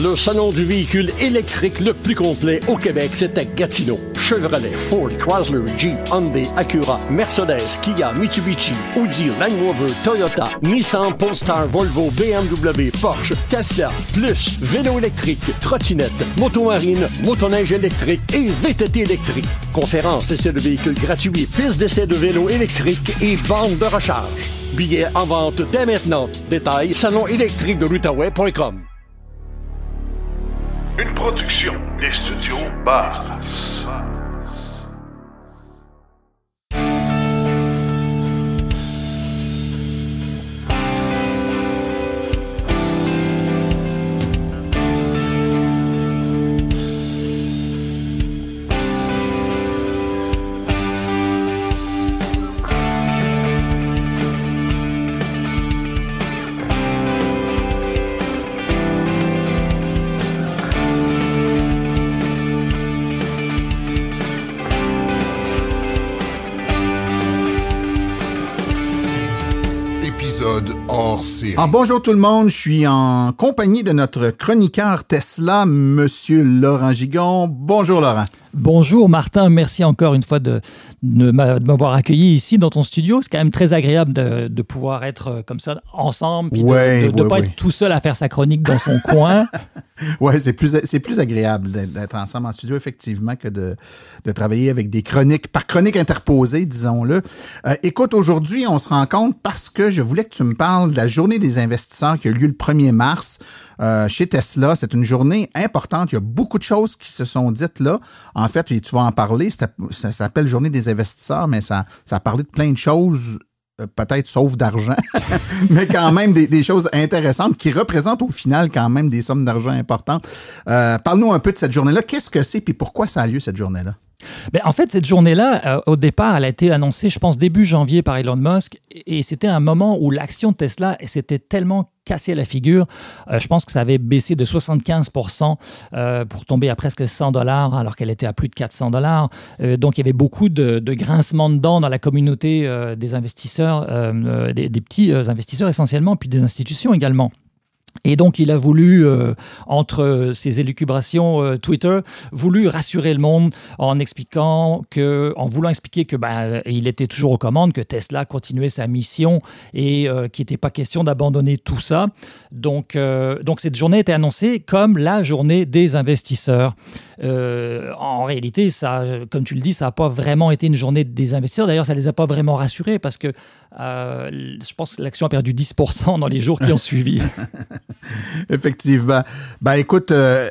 Le salon du véhicule électrique le plus complet au Québec, c'est à Gatineau. Chevrolet, Ford, Chrysler, Jeep, Hyundai, Acura, Mercedes, Kia, Mitsubishi, Audi, Land Rover, Toyota, Nissan, Polestar, Volvo, BMW, Porsche, Tesla, plus vélo électrique, trottinette, motomarine, motoneige électrique et VTT électrique. Conférence, essai de véhicules gratuits, piste d'essai de vélo électrique et vente de recharge. Billets en vente dès maintenant. Détail, salon électrique de une production des studios Bars. Ah, bonjour tout le monde, je suis en compagnie de notre chroniqueur Tesla, Monsieur Laurent Gigon. Bonjour Laurent. Bonjour Martin, merci encore une fois de, m'avoir accueilli ici dans ton studio. C'est quand même très agréable de, pouvoir être euh, comme ça ensemble, puis de ne pas être tout seul à faire sa chronique dans son coin. Oui, c'est plus, c'est plus agréable d'être ensemble en studio, effectivement, que de, travailler avec des chroniques, par chronique interposée, disons-le. Euh, écoute, aujourd'hui, on se rend compte parce que je voulais que tu me parles de la journée des investisseurs qui a eu lieu le 1er mars. Euh, chez Tesla. C'est une journée importante. Il y a beaucoup de choses qui se sont dites là. En fait, tu vas en parler. Ça, s'appelle Journée des investisseurs, mais ça, ça a parlé de plein de choses euh, peut-être sauf d'argent, mais quand même des, choses intéressantes qui représentent au final quand même des sommes d'argent importantes. Euh, parle-nous un peu de cette journée-là. Qu'est-ce que c'est et pourquoi ça a lieu cette journée-là? Mais ben, en fait, cette journée-là, euh, au départ, elle a été annoncée, je pense, début janvier par Elon Musk. Et, c'était un moment où l'action de Tesla s'était tellement cassée la figure. Euh, je pense que ça avait baissé de 75% euh, pour tomber à presque 100 dollars, alors qu'elle était à plus de 400 dollars. donc, il y avait beaucoup de, grincements de dents dans la communauté des investisseurs, des, petits investisseurs essentiellement, puis des institutions également. Et donc, il a voulu, euh, entre ses élucubrations euh, Twitter, voulu rassurer le monde en expliquant que, en voulant expliquer que ben, il était toujours aux commandes, que Tesla continuait sa mission et euh, qu'il n'était pas question d'abandonner tout ça. Donc, donc, cette journée était annoncée comme la journée des investisseurs. en réalité, ça, comme tu le dis, ça n'a pas vraiment été une journée des investisseurs. D'ailleurs, ça les a pas vraiment rassurés parce que euh, je pense que l'action a perdu 10% dans les jours qui ont suivi. Effectivement. Ben écoute, euh,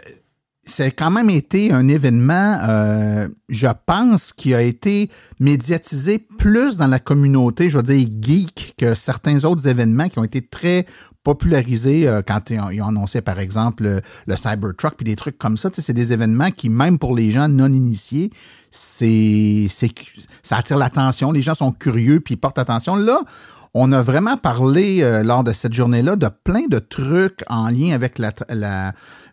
c'est quand même été un événement, euh, je pense, qui a été médiatisé plus dans la communauté, je veux dire, geek que certains autres événements qui ont été très popularisés euh, quand ils ont annoncé, par exemple, le, Cybertruck puis des trucs comme ça. c'est des événements qui, même pour les gens non initiés, c'est, c'est ça attire l'attention. Les gens sont curieux puis portent attention. Là, on a vraiment parlé euh, lors de cette journée-là de plein de trucs en lien avec la,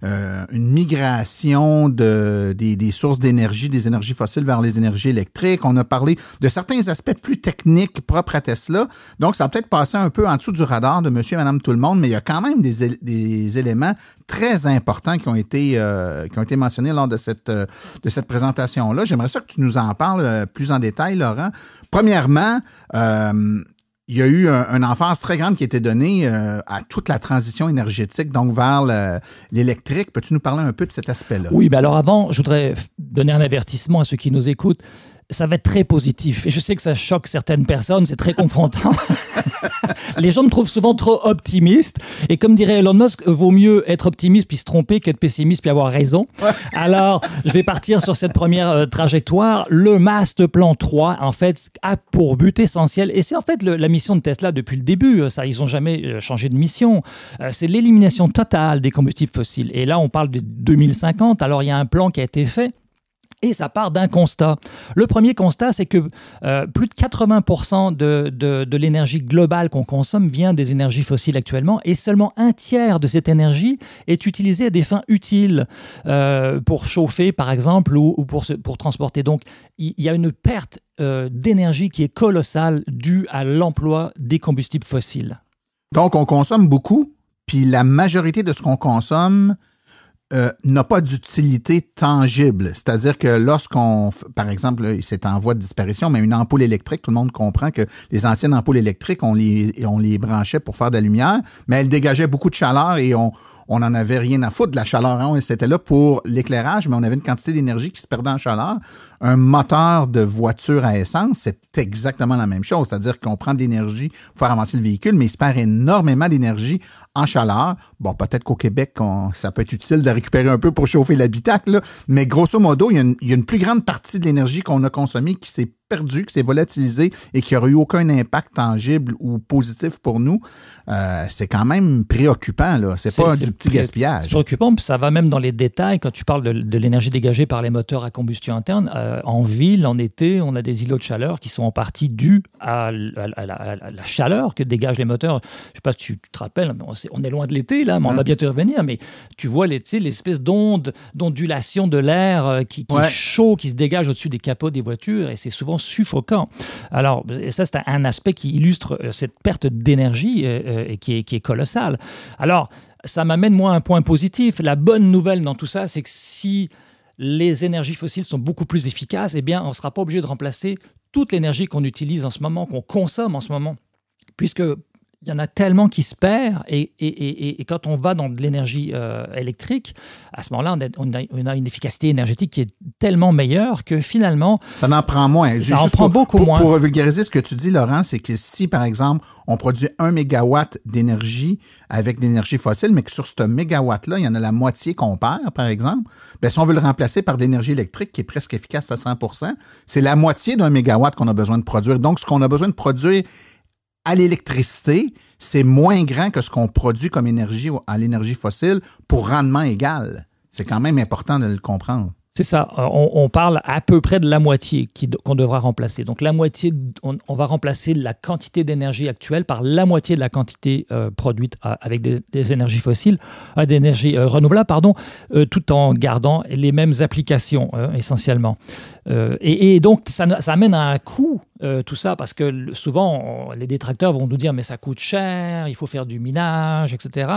euh, une migration de, des, sources d'énergie, des énergies fossiles vers les énergies électriques. On a parlé de certains aspects plus techniques propres à Tesla. Donc, ça a peut-être passé un peu en dessous du radar de monsieur et madame tout le monde, mais il y a quand même des, des éléments très importants qui ont été, euh, qui ont été mentionnés lors de cette, de cette présentation-là. J'aimerais ça que tu nous en parles plus en détail, Laurent. Premièrement, euh, il y a eu un, une enfance très grande qui a été donnée euh, à toute la transition énergétique, donc vers l'électrique. Peux-tu nous parler un peu de cet aspect-là? Oui, ben alors avant, je voudrais donner un avertissement à ceux qui nous écoutent ça va être très positif. Et je sais que ça choque certaines personnes, c'est très confrontant. les gens me trouvent souvent trop optimiste. Et comme dirait Elon Musk, euh, vaut mieux être optimiste puis se tromper qu'être pessimiste puis avoir raison. Alors, je vais partir sur cette première euh, trajectoire. Le master plan 3, en fait, a pour but essentiel, et c'est en fait la mission de Tesla depuis le début, euh, ça, ils n'ont jamais changé de mission, c'est l'élimination totale des combustibles fossiles. Et là, on parle de 2050, alors il y a un plan qui a été fait et ça part d'un constat. Le premier constat, c'est que euh, plus de 80% de, de, l'énergie globale qu'on consomme vient des énergies fossiles actuellement, et seulement un tiers de cette énergie est utilisée à des fins utiles, euh, pour chauffer par exemple, ou, pour, transporter. Donc il y, a une perte euh, d'énergie qui est colossale due à l'emploi des combustibles fossiles. Donc on consomme beaucoup, puis la majorité de ce qu'on consomme euh, n'a pas d'utilité tangible. C'est-à-dire que lorsqu'on, par exemple, c'est en voie de disparition, mais une ampoule électrique, tout le monde comprend que les anciennes ampoules électriques, on les, on les branchait pour faire de la lumière, mais elles dégageaient beaucoup de chaleur et on, on n'en avait rien à foutre de la chaleur. Hein? C'était là pour l'éclairage, mais on avait une quantité d'énergie qui se perdait en chaleur. Un moteur de voiture à essence, c'est exactement la même chose. C'est-à-dire qu'on prend de l'énergie pour faire avancer le véhicule, mais il se perd énormément d'énergie en chaleur. Bon, peut-être qu'au Québec, ça peut être utile de récupérer un peu pour chauffer l'habitacle, mais grosso modo, il y, a une, plus grande partie de l'énergie qu'on a consommée qui s'est perdu, que c'est volatilisé et qui n'aurait eu aucun impact tangible ou positif pour nous, euh, c'est quand même préoccupant. Là. C'est, pas du petit gaspillage. C'est préoccupant, puis ça va même dans les détails. Quand tu parles de, l'énergie dégagée par les moteurs à combustion interne, euh, en ville, en été, on a des îlots de chaleur qui sont en partie dus à, la, chaleur que dégagent les moteurs. Je ne sais pas si tu, te rappelles, mais on, est, loin de l'été, là, mais on va ah. bientôt revenir. Mais tu vois l'espèce d'onde, d'ondulation de l'air euh, qui, qui est chaud, qui se dégage au-dessus des capots des voitures, et c'est souvent suffocant. Alors, ça, c'est un aspect qui illustre euh, cette perte d'énergie euh, euh, qui, est, qui est colossale. Alors, ça m'amène, moi, à un point positif. La bonne nouvelle dans tout ça, c'est que si les énergies fossiles sont beaucoup plus efficaces, eh bien, on ne sera pas obligé de remplacer toute l'énergie qu'on utilise en ce moment, qu'on consomme en ce moment puisque il y en a tellement qui se perdent. et, quand on va dans de l'énergie euh, électrique, à ce moment-là, on, a, une efficacité énergétique qui est tellement meilleure que finalement... Ça en prend moins. Ça en prend beaucoup moins. Pour vulgariser ce que tu dis, Laurent, c'est que si, par exemple, on produit un mégawatt d'énergie avec l'énergie fossile, mais que sur ce mégawatt-là, il y en a la moitié qu'on perd, par exemple, bien, si on veut le remplacer par d'énergie électrique qui est presque efficace à 100 c'est la moitié d'un mégawatt qu'on a besoin de produire. Donc, ce qu'on a besoin de produire à l'électricité, c'est moins grand que ce qu'on produit comme énergie à l'énergie fossile pour rendement égal. C'est quand même important de le comprendre. C'est ça. Euh, on, parle à peu près de la moitié qu'on devra remplacer. Donc la moitié, on, va remplacer la quantité d'énergie actuelle par la moitié de la quantité euh, produite euh, avec des, énergies fossiles, pardon, tout en gardant les mêmes applications essentiellement. Et, donc ça, amène à un coût tout ça parce que souvent les détracteurs vont nous dire mais ça coûte cher, il faut faire du minage, etc.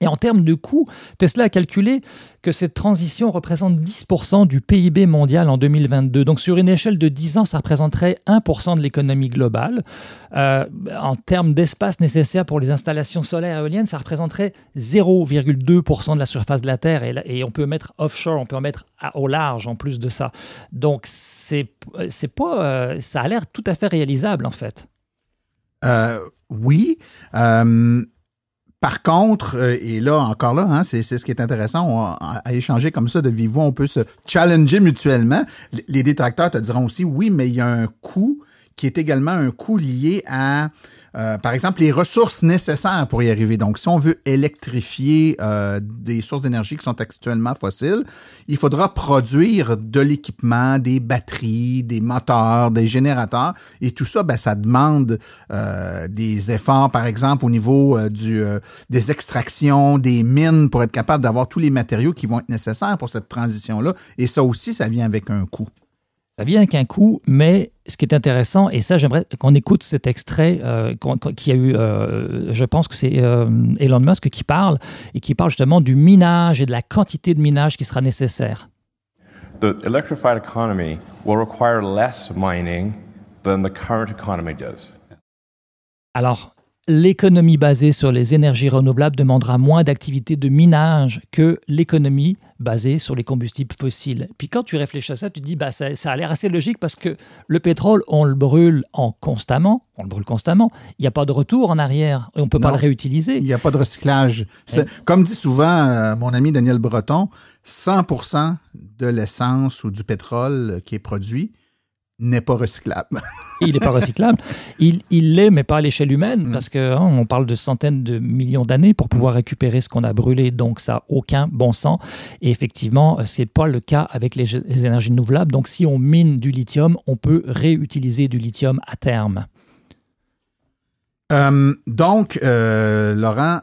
Et en termes de coûts, Tesla a calculé que cette transition représente 10% du PIB mondial en 2022. Donc sur une échelle de 10 ans, ça représenterait 1% de l'économie globale. Euh, en termes d'espace nécessaire pour les installations solaires et éoliennes, ça représenterait 0,2% de la surface de la Terre. Et, on peut mettre offshore, on peut en mettre au large en plus de ça. Donc c'est, c'est pas, euh, ça a l'air tout à fait réalisable en fait. Euh, oui. Par contre, euh, et là, encore là, hein, c'est ce qui est intéressant, à, échanger comme ça de vive on peut se challenger mutuellement. les détracteurs te diront aussi, oui, mais il y a un coût qui est également un coût lié à, euh, par exemple, les ressources nécessaires pour y arriver. Donc, si on veut électrifier euh, des sources d'énergie qui sont actuellement fossiles, il faudra produire de l'équipement, des batteries, des moteurs, des générateurs. Et tout ça, ben, ça demande euh, des efforts, par exemple, au niveau des extractions, des mines, pour être capable d'avoir tous les matériaux qui vont être nécessaires pour cette transition-là. Et ça aussi, ça vient avec un coût. Ça vient qu'un coup, mais ce qui est intéressant, et ça j'aimerais qu'on écoute cet extrait euh, qu'il y a eu, euh, je pense que c'est euh, Elon Musk qui parle, et qui parle justement du minage et de la quantité de minage qui sera nécessaire. The electrified economy will require less mining than the current economy does. Alors, l'économie basée sur les énergies renouvelables demandera moins d'activités de minage que l'économie basée sur les combustibles fossiles. Puis quand tu réfléchis à ça, tu te dis bah ça, a l'air assez logique parce que le pétrole, on le brûle en constamment, on le brûle constamment. Il n'y a pas de retour en arrière et on peut pas le réutiliser. Il n'y a pas de recyclage. Eh. Comme dit souvent euh, mon ami Daniel Breton, 100% de l'essence ou du pétrole qui est produit n'est pas recyclable. il n'est pas recyclable. Il, l'est, mais pas à l'échelle humaine, mm. parce qu'on hein, on parle de centaines de millions d'années pour pouvoir récupérer ce qu'on a brûlé, donc ça n'a aucun bon sens. Et effectivement, euh, ce n'est pas le cas avec les, énergies renouvelables. Donc si on mine du lithium, on peut réutiliser du lithium à terme. Euh, donc, euh, Laurent,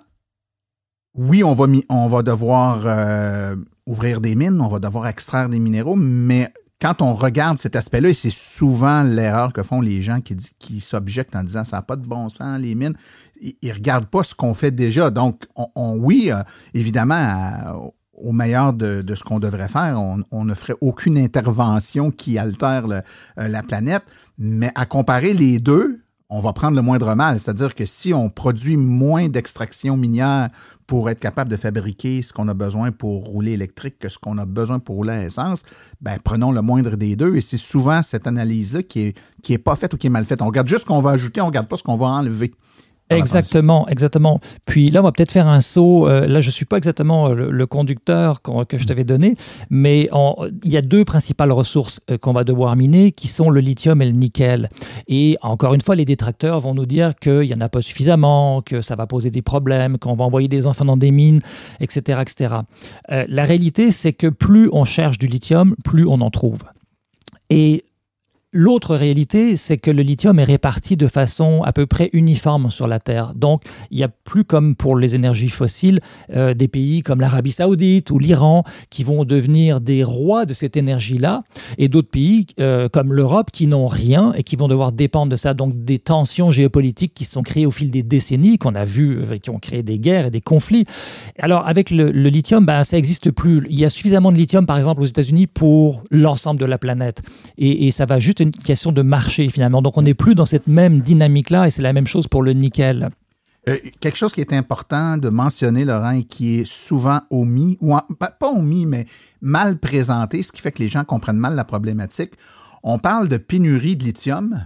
oui, on va, on va devoir ouvrir des mines, on va devoir extraire des minéraux, mais quand on regarde cet aspect-là, et c'est souvent l'erreur que font les gens qui, s'objectent en disant ça n'a pas de bon sens, les mines, ils ne regardent pas ce qu'on fait déjà. Donc, on, oui, euh, évidemment, euh, au meilleur de, ce qu'on devrait faire, on, ne ferait aucune intervention qui altère euh, la planète, mais à comparer les deux, on va prendre le moindre mal. C'est-à-dire que si on produit moins d'extraction minière pour être capable de fabriquer ce qu'on a besoin pour rouler électrique que ce qu'on a besoin pour rouler à essence, ben, prenons le moindre des deux. Et c'est souvent cette analyse-là qui n'est qui est pas faite ou qui est mal faite. On regarde juste ce qu'on va ajouter, on ne regarde pas ce qu'on va enlever. Exactement, exactement. Puis là, on va peut-être faire un saut. Euh, là, je ne suis pas exactement euh, le, conducteur que je mm. t'avais donné, mais il y a deux principales ressources euh, qu'on va devoir miner, qui sont le lithium et le nickel. Et encore une fois, les détracteurs vont nous dire qu'il n'y en a pas suffisamment, que ça va poser des problèmes, qu'on va envoyer des enfants dans des mines, etc. etc. la réalité, c'est que plus on cherche du lithium, plus on en trouve. Et L'autre réalité, c'est que le lithium est réparti de façon à peu près uniforme sur la Terre. Donc, il n'y a plus, comme pour les énergies fossiles, euh, des pays comme l'Arabie saoudite ou l'Iran qui vont devenir des rois de cette énergie-là, et d'autres pays euh, comme l'Europe qui n'ont rien et qui vont devoir dépendre de ça. Donc, des tensions géopolitiques qui sont créées au fil des décennies, qu'on a vu, euh, qui ont créé des guerres et des conflits. Alors, avec le, lithium, ben, ça n'existe plus. Il y a suffisamment de lithium, par exemple, aux États-Unis pour l'ensemble de la planète. Et, et ça va juste question de marché finalement. Donc on n'est plus dans cette même dynamique-là et c'est la même chose pour le nickel. Euh, quelque chose qui est important de mentionner, Laurent, et qui est souvent omis, ou pas omis, mais mal présenté, ce qui fait que les gens comprennent mal la problématique. On parle de pénurie de lithium.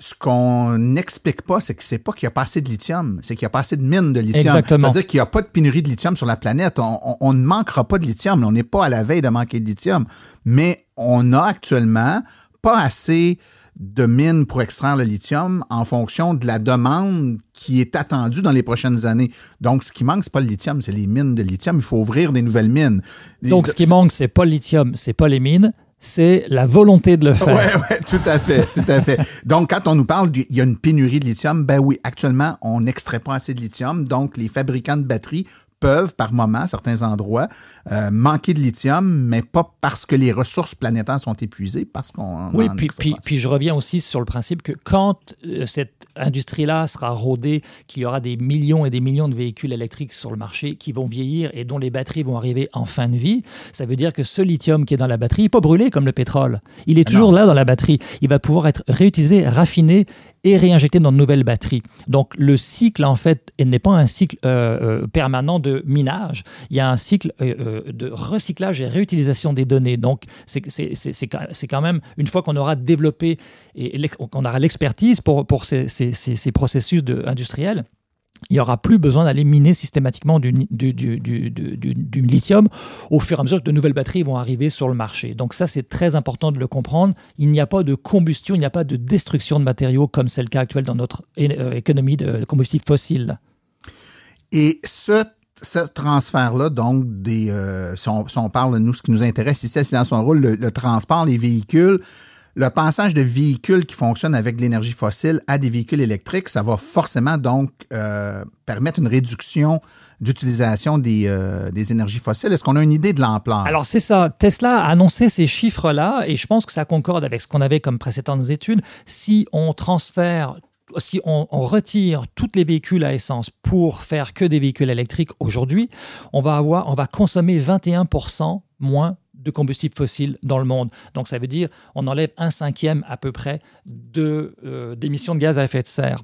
Ce qu'on n'explique pas, c'est que c'est pas qu'il n'y a pas assez de lithium, c'est qu'il n'y a pas assez de mines de lithium. C'est-à-dire qu'il n'y a pas de pénurie de lithium sur la planète. On, on ne manquera pas de lithium. On n'est pas à la veille de manquer de lithium. Mais on a actuellement pas assez de mines pour extraire le lithium en fonction de la demande qui est attendue dans les prochaines années. Donc, ce qui manque, ce n'est pas le lithium, c'est les mines de lithium. Il faut ouvrir des nouvelles mines. Donc, ce qui manque, ce n'est pas le lithium, c'est pas les mines, c'est la volonté de le faire. Oui, ouais, tout à fait, tout à fait. Donc, quand on nous parle il y a une pénurie de lithium, ben oui, actuellement, on n'extrait pas assez de lithium, donc les fabricants de batteries peuvent, par moment, certains endroits, euh, manquer de lithium, mais pas parce que les ressources planétaires sont épuisées, parce qu'on... Oui, puis, puis, je reviens aussi sur le principe que quand euh, cette industrie-là sera rodée, qu'il y aura des millions et des millions de véhicules électriques sur le marché qui vont vieillir et dont les batteries vont arriver en fin de vie, ça veut dire que ce lithium qui est dans la batterie n'est pas brûlé comme le pétrole. Il est ah toujours là dans la batterie. Il va pouvoir être réutilisé, raffiné et réinjecter dans de nouvelles batteries. Donc le cycle, en fait, n'est pas un cycle euh, euh, permanent de minage, il y a un cycle euh, de recyclage et réutilisation des données. Donc c'est quand même, une fois qu'on aura développé et qu'on aura l'expertise pour, pour ces, processus industriels, il n'y aura plus besoin d'aller miner systématiquement du, lithium au fur et à mesure que de nouvelles batteries vont arriver sur le marché. Donc ça, c'est très important de le comprendre. Il n'y a pas de combustion, il n'y a pas de destruction de matériaux comme c'est le cas actuel dans notre euh, économie de combustibles fossiles. Et ce transfert-là, donc, des, euh, si, on, parle de nous, ce qui nous intéresse ici, c'est dans son rôle, le, le transport, les véhicules, le passage de véhicules qui fonctionnent avec l'énergie fossile à des véhicules électriques, ça va forcément donc euh, permettre une réduction d'utilisation euh, des, énergies fossiles. Est-ce qu'on a une idée de l'ampleur? Alors c'est ça. Tesla a annoncé ces chiffres-là et je pense que ça concorde avec ce qu'on avait comme précédentes études. Si on transfère si on, retire tous les véhicules à essence pour faire que des véhicules électriques aujourd'hui, on va avoir, on va consommer 21% moins de combustibles fossiles dans le monde. Donc ça veut dire on enlève un cinquième à peu près de, euh, d'émissions de gaz à effet de serre.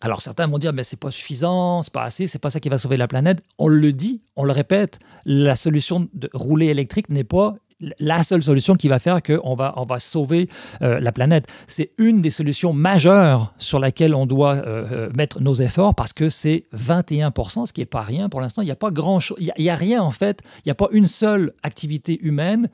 Alors certains vont dire mais c'est pas suffisant, c'est pas assez, c'est pas ça qui va sauver la planète. On le dit, on le répète, la solution de rouler électrique n'est pas la seule solution qui va faire qu'on va, on va sauver euh, la planète. C'est une des solutions majeures sur laquelle on doit euh, euh, mettre nos efforts parce que c'est 21%, ce qui n'est pas rien pour l'instant. Il n'y a pas grand chose, il y a, rien en fait, il n'y a pas une seule activité humaine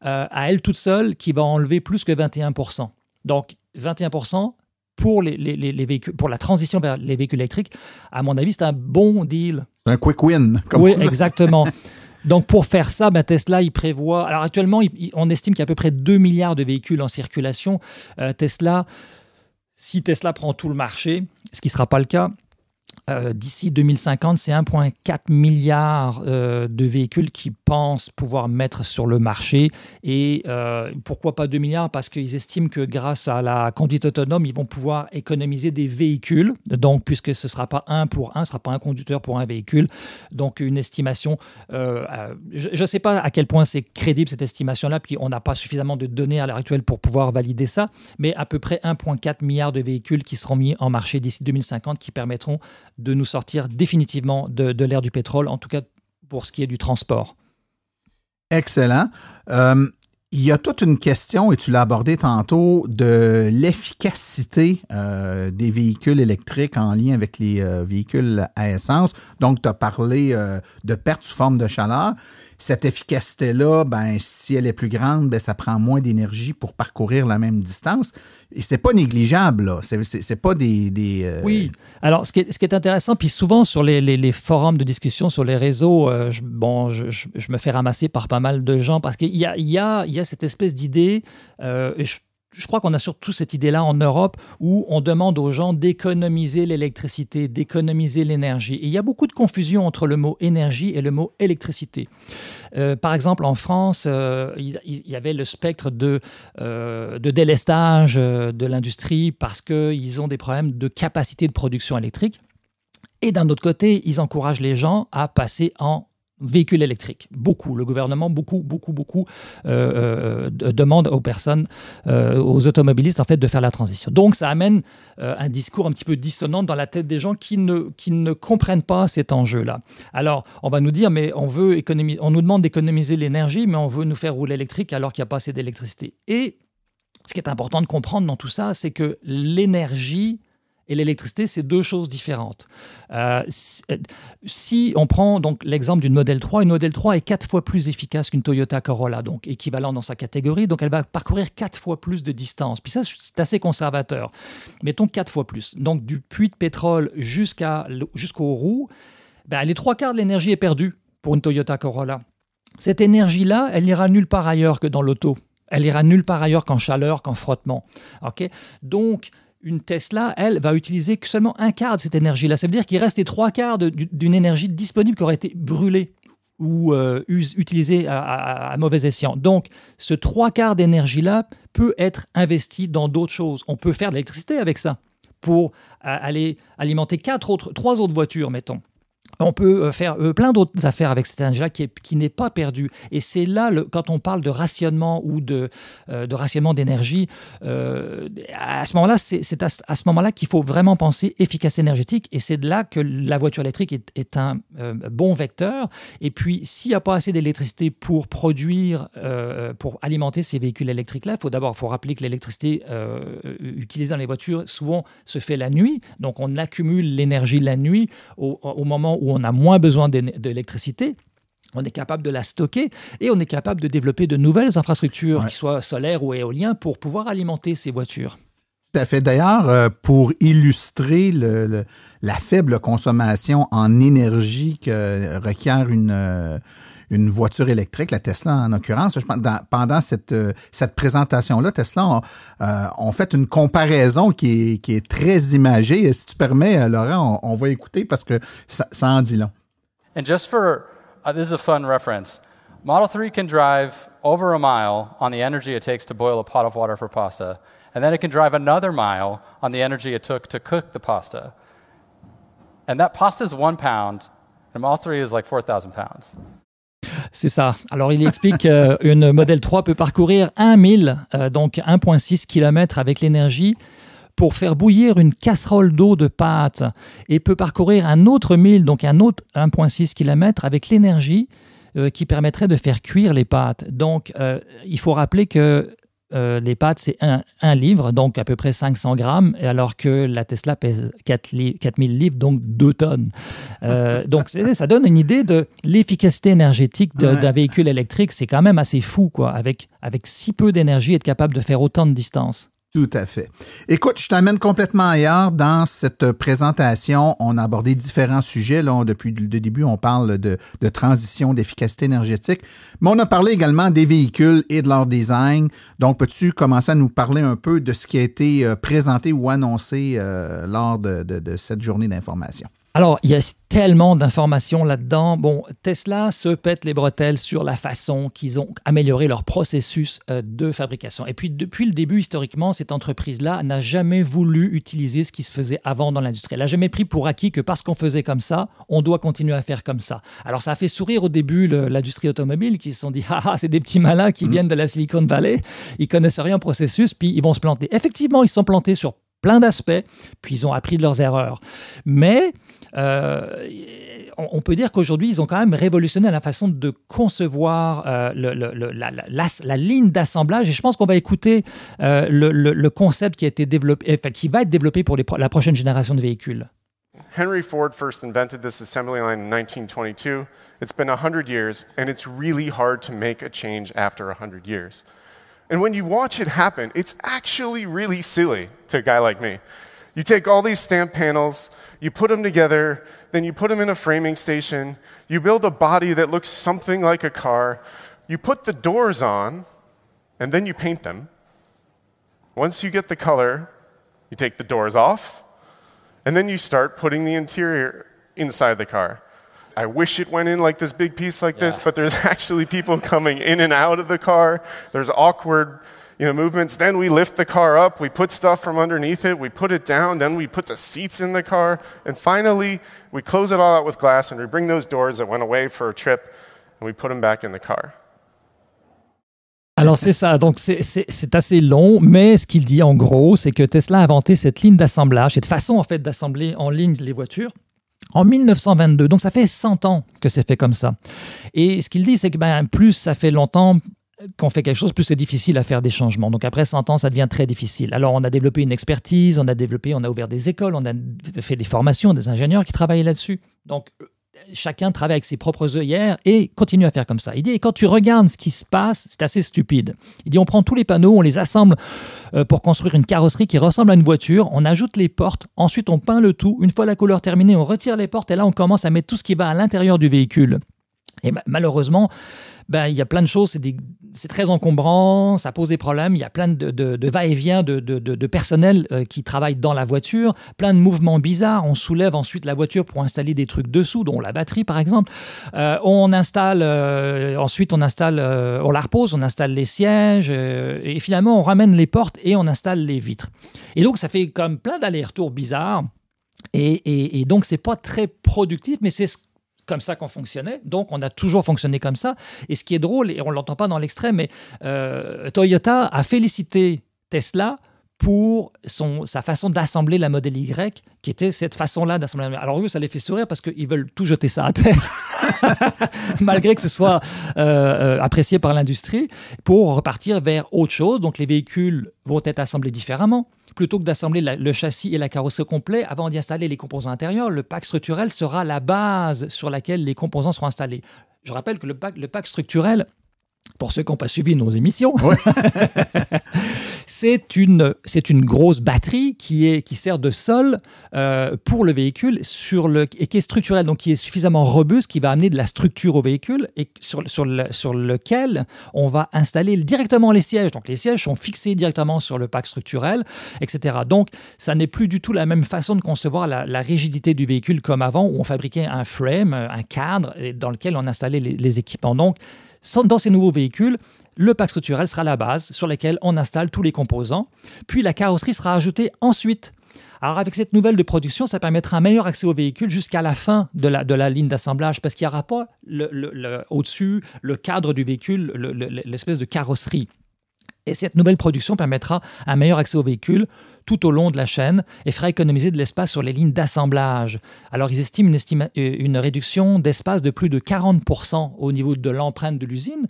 à elle toute seule qui va enlever plus que 21%. Donc 21%, pour, les, véhicules, pour la transition vers les véhicules électriques, à mon avis, c'est un bon deal. Un quick win. Comme oui, exactement. Donc pour faire ça, ben, Tesla, il prévoit... Alors actuellement, on estime qu'il y a à peu près 2 milliards de véhicules en circulation. Euh, Tesla, si Tesla prend tout le marché, ce qui ne sera pas le cas, euh, d'ici 2050, c'est 1,4 milliard euh, de véhicules qu'ils pensent pouvoir mettre sur le marché. Et euh, pourquoi pas 2 milliards Parce qu'ils estiment que grâce à la conduite autonome, ils vont pouvoir économiser des véhicules. Donc, puisque ce ne sera pas un pour un, ce ne sera pas un conducteur pour un véhicule. Donc, une estimation. je ne sais pas à quel point c'est crédible cette estimation-là, puis on n'a pas suffisamment de données à l'heure actuelle pour pouvoir valider ça, mais à peu près 1,4 milliard de véhicules qui seront mis en marché d'ici 2050 qui permettront de nous sortir définitivement de, de l'ère du pétrole, en tout cas pour ce qui est du transport. Excellent. Euh, il y a toute une question, et tu l'as abordé tantôt, de l'efficacité euh, des véhicules électriques en lien avec les euh, véhicules à essence. Donc, tu as parlé de perte sous forme de chaleur cette efficacité-là, ben, si elle est plus grande, ben, ça prend moins d'énergie pour parcourir la même distance. Et c'est pas négligeable, là. C'est pas des. Euh, oui. Alors, ce qui, est, intéressant, puis souvent sur les, forums de discussion, sur les réseaux, euh, je, bon, je, me fais ramasser par pas mal de gens parce qu'il y a, il cette espèce d'idée, euh, je crois qu'on a surtout cette idée-là en Europe où on demande aux gens d'économiser l'électricité, d'économiser l'énergie. Et il y a beaucoup de confusion entre le mot énergie et le mot électricité. Euh, par exemple, en France, euh, il, y avait le spectre de, euh, de délestage de l'industrie parce qu'ils ont des problèmes de capacité de production électrique. Et d'un autre côté, ils encouragent les gens à passer en véhicules électriques. Beaucoup. Le gouvernement, beaucoup, beaucoup, beaucoup euh, euh, demande aux personnes, euh, aux automobilistes, en fait, de faire la transition. Donc, ça amène un discours un petit peu dissonant dans la tête des gens qui ne, qui ne comprennent pas cet enjeu-là. Alors, on va nous dire, mais on veut économiser, on nous demande d'économiser l'énergie, mais on veut nous faire rouler électrique alors qu'il n'y a pas assez d'électricité. Et ce qui est important de comprendre dans tout ça, c'est que l'énergie et l'électricité, c'est deux choses différentes. Euh, euh, si on prend donc l'exemple d'une Model 3, une Model 3 est quatre fois plus efficace qu'une Toyota Corolla, donc équivalent dans sa catégorie, donc elle va parcourir quatre fois plus de distance. Puis ça, c'est assez conservateur. Mettons quatre fois plus. Donc du puits de pétrole jusqu'aux roues, ben, les trois quarts de l'énergie est perdue pour une Toyota Corolla. Cette énergie-là, elle n'ira nulle part ailleurs que dans l'auto. Elle ira nulle part ailleurs qu'en chaleur, qu'en frottement. Okay? Donc, une Tesla, elle, va utiliser seulement un quart de cette énergie-là. Ça veut dire qu'il reste les trois quarts d'une énergie disponible qui aurait été brûlée ou euh, utilisée à, mauvais escient. Donc, ce trois quarts d'énergie-là peut être investi dans d'autres choses. On peut faire de l'électricité avec ça pour euh, aller alimenter quatre autres, trois autres voitures, mettons on peut euh, faire euh, plein d'autres affaires avec cet énergie-là qui, n'est pas perdue. Et c'est là, le, quand on parle de rationnement ou de, euh, de rationnement d'énergie, à ce moment-là, c'est, à, ce moment-là qu'il faut vraiment penser efficacité énergétique. Et c'est de là que la voiture électrique est, un bon vecteur. Et puis, s'il n'y a pas assez d'électricité pour produire, pour alimenter ces véhicules électriques-là, il faut d'abord faut rappeler que l'électricité utilisée dans les voitures souvent se fait la nuit. Donc, on accumule l'énergie la nuit au, au moment où on a moins besoin d'électricité, on est capable de la stocker et on est capable de développer de nouvelles infrastructures, qu'elles soient solaires ou éoliennes, pour pouvoir alimenter ces voitures. Tout à fait. D'ailleurs, euh, pour illustrer la faible consommation en énergie que requiert une, euh, une voiture électrique, la Tesla en l'occurrence. pendant cette, euh, cette présentation-là, Tesla euh, ont on fait une comparaison qui est, qui est, très imagée. Et si tu permets, euh, Laurent, on, on va écouter parce que ça, ça en dit long. And just for, C'est uh, this is a fun reference. Model 3 can drive over a mile on the energy it takes to boil a pot of water for pasta, and then it can drive another mile on the energy it took to cook the pasta. And that pasta is one pound, and Model 3 is like 4,000 pounds. C'est ça. Alors, il explique qu'une euh, modèle 3 peut parcourir 1000, euh, donc 1,6 km avec l'énergie pour faire bouillir une casserole d'eau de pâte et peut parcourir un autre 1000, donc un autre 1,6 km avec l'énergie euh, qui permettrait de faire cuire les pâtes. Donc, il faut rappeler que euh, les pattes, c'est un, livre, donc à peu près 500 grammes, alors que la Tesla pèse 4 4000 livres, donc 2 tonnes. Euh, donc ça donne une idée de l'efficacité énergétique d'un véhicule électrique. C'est quand même assez fou, quoi. Avec, avec si peu d'énergie, être capable de faire autant de distance. Tout à fait. Écoute, je t'amène complètement ailleurs. Dans cette présentation, on a abordé différents sujets. Là, depuis le début, on parle de, transition, d'efficacité énergétique, mais on a parlé également des véhicules et de leur design. Donc, peux-tu commencer à nous parler un peu de ce qui a été euh, présenté ou annoncé euh, lors de cette journée d'information? Alors, il y a tellement d'informations là-dedans. Bon, Tesla se pète les bretelles sur la façon qu'ils ont amélioré leur processus euh, de fabrication. Et puis, depuis le début, historiquement, cette entreprise-là n'a jamais voulu utiliser ce qui se faisait avant dans l'industrie. Elle n'a jamais pris pour acquis que parce qu'on faisait comme ça, on doit continuer à faire comme ça. Alors, ça a fait sourire au début l'industrie automobile qui se sont dit « ah, ah, c'est des petits malins qui mm. viennent de la Silicon Valley, ils connaissent rien au processus, puis ils vont se planter. » Effectivement, ils se sont plantés sur plein d'aspects, puis ils ont appris de leurs erreurs. Mais euh, on peut dire qu'aujourd'hui, ils ont quand même révolutionné la façon de concevoir euh, le, la, la, la, ligne d'assemblage. Et je pense qu'on va écouter euh, le, le, concept qui, a été développé, enfin, qui va être développé pour les, la prochaine génération de véhicules. Henry Ford first invented this assembly line in 1922. It's been 100 years, and it's really hard to make a change after 100 years. And when you watch it happen, it's actually really silly to a guy like me. You take all these stamp panels, you put them together, then you put them in a framing station, you build a body that looks something like a car, you put the doors on, and then you paint them. Once you get the color, you take the doors off, and then you start putting the interior inside the car. I wish it went in like this big piece like yeah. this, but there's actually people coming in and out of the car. There's awkward Alors c'est ça, donc c'est assez long, mais ce qu'il dit en gros, c'est que Tesla a inventé cette ligne d'assemblage, cette façon en fait d'assembler en ligne les voitures en 1922. Donc ça fait 100 ans que c'est fait comme ça. Et ce qu'il dit, c'est que ben, plus ça fait longtemps, qu'on fait quelque chose, plus c'est difficile à faire des changements. Donc après 100 ans, ça devient très difficile. Alors on a développé une expertise, on a développé, on a ouvert des écoles, on a fait des formations, des ingénieurs qui travaillent là-dessus. Donc euh, chacun travaille avec ses propres œillères et continue à faire comme ça. Il dit, et quand tu regardes ce qui se passe, c'est assez stupide. Il dit, on prend tous les panneaux, on les assemble euh, pour construire une carrosserie qui ressemble à une voiture, on ajoute les portes, ensuite on peint le tout, une fois la couleur terminée, on retire les portes et là on commence à mettre tout ce qui va à l'intérieur du véhicule. Et malheureusement, ben, il y a plein de choses, c'est très encombrant, ça pose des problèmes, il y a plein de, va-et-vient de, personnel euh, qui travaille dans la voiture, plein de mouvements bizarres, on soulève ensuite la voiture pour installer des trucs dessous, dont la batterie par exemple, euh, on installe, euh, ensuite on installe, on la repose, on installe les sièges, et finalement on ramène les portes et on installe les vitres. Et donc ça fait comme plein d'allers-retours bizarres. Et, et, et, donc, c'est pas très productif, mais c'est ce comme ça qu'on fonctionnait. Donc, on a toujours fonctionné comme ça. Et ce qui est drôle, et on ne l'entend pas dans l'extrême, mais euh, Toyota a félicité Tesla pour son, sa façon d'assembler la modèle Y, qui était cette façon-là d'assembler. Alors eux, ça les fait sourire parce qu'ils veulent tout jeter ça à terre, malgré que ce soit euh, euh, apprécié par l'industrie, pour repartir vers autre chose. Donc les véhicules vont être assemblés différemment. Plutôt que d'assembler le châssis et la carrosserie complet, avant d'y installer les composants intérieurs, le pack structurel sera la base sur laquelle les composants seront installés. Je rappelle que le pack, le pack structurel pour ceux qui n'ont pas suivi nos émissions. c'est une, une grosse batterie qui, est, qui sert de sol euh, pour le véhicule sur le, et qui est structurelle, donc qui est suffisamment robuste, qui va amener de la structure au véhicule et sur, sur, le, sur lequel on va installer directement les sièges. Donc les sièges sont fixés directement sur le pack structurel, etc. Donc ça n'est plus du tout la même façon de concevoir la, rigidité du véhicule comme avant où on fabriquait un frame, un cadre dans lequel on installait les, les équipements. Donc dans ces nouveaux véhicules, le pack structurel sera la base sur laquelle on installe tous les composants, puis la carrosserie sera ajoutée ensuite. Alors avec cette nouvelle de production, ça permettra un meilleur accès au véhicule jusqu'à la fin de la, de la ligne d'assemblage, parce qu'il n'y aura pas au-dessus le cadre du véhicule, l'espèce de carrosserie. Et cette nouvelle production permettra un meilleur accès au véhicule, tout au long de la chaîne et fera économiser de l'espace sur les lignes d'assemblage. Alors ils estiment une, euh, réduction d'espace de plus de 40% au niveau de l'empreinte de l'usine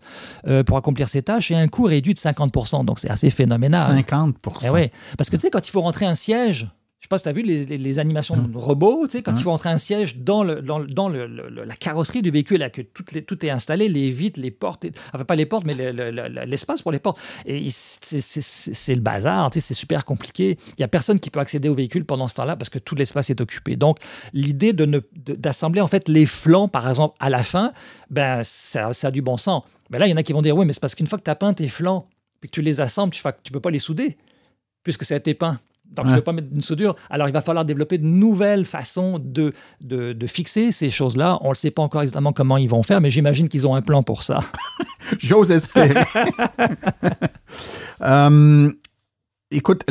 euh, pour accomplir ces tâches et un coût réduit de 50%. Donc c'est assez phénoménal. 50%. Eh parce que tu sais, quand il faut rentrer un siège, sais pas si tu as vu les, animations de robots, tu quand ils vont entrer un siège dans, la carrosserie du véhicule, là, que tout, est installé, les vitres, les portes, enfin pas les portes, mais l'espace pour les portes. Et c'est le bazar, c'est super compliqué. Il n'y a personne qui peut accéder au véhicule pendant ce temps-là parce que tout l'espace est occupé. Donc, l'idée d'assembler en fait les flancs, par exemple, à la fin, ben, ça, a du bon sens. Mais là, il y en a qui vont dire, oui, mais c'est parce qu'une fois que tu as peint tes flancs, puis que tu les assembles, tu ne peux pas les souder puisque ça a été peint. Donc, je ne vais pas mettre une soudure. Alors, il va falloir développer de nouvelles façons de, de, fixer ces choses-là. On ne sait pas encore exactement comment ils vont faire, mais j'imagine qu'ils ont un plan pour ça. J'ose espérer. Euh, écoute,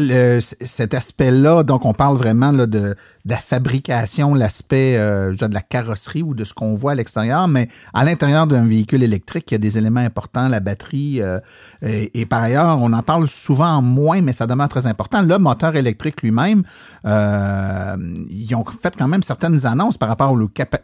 cet aspect-là, donc on parle vraiment de, de la fabrication, l'aspect euh, de la carrosserie ou de ce qu'on voit à l'extérieur, mais à l'intérieur d'un véhicule électrique, il y a des éléments importants, la batterie. Euh, et, par ailleurs, on en parle souvent moins, mais ça demeure très important. Le moteur électrique lui-même, euh, ils ont fait quand même certaines annonces par rapport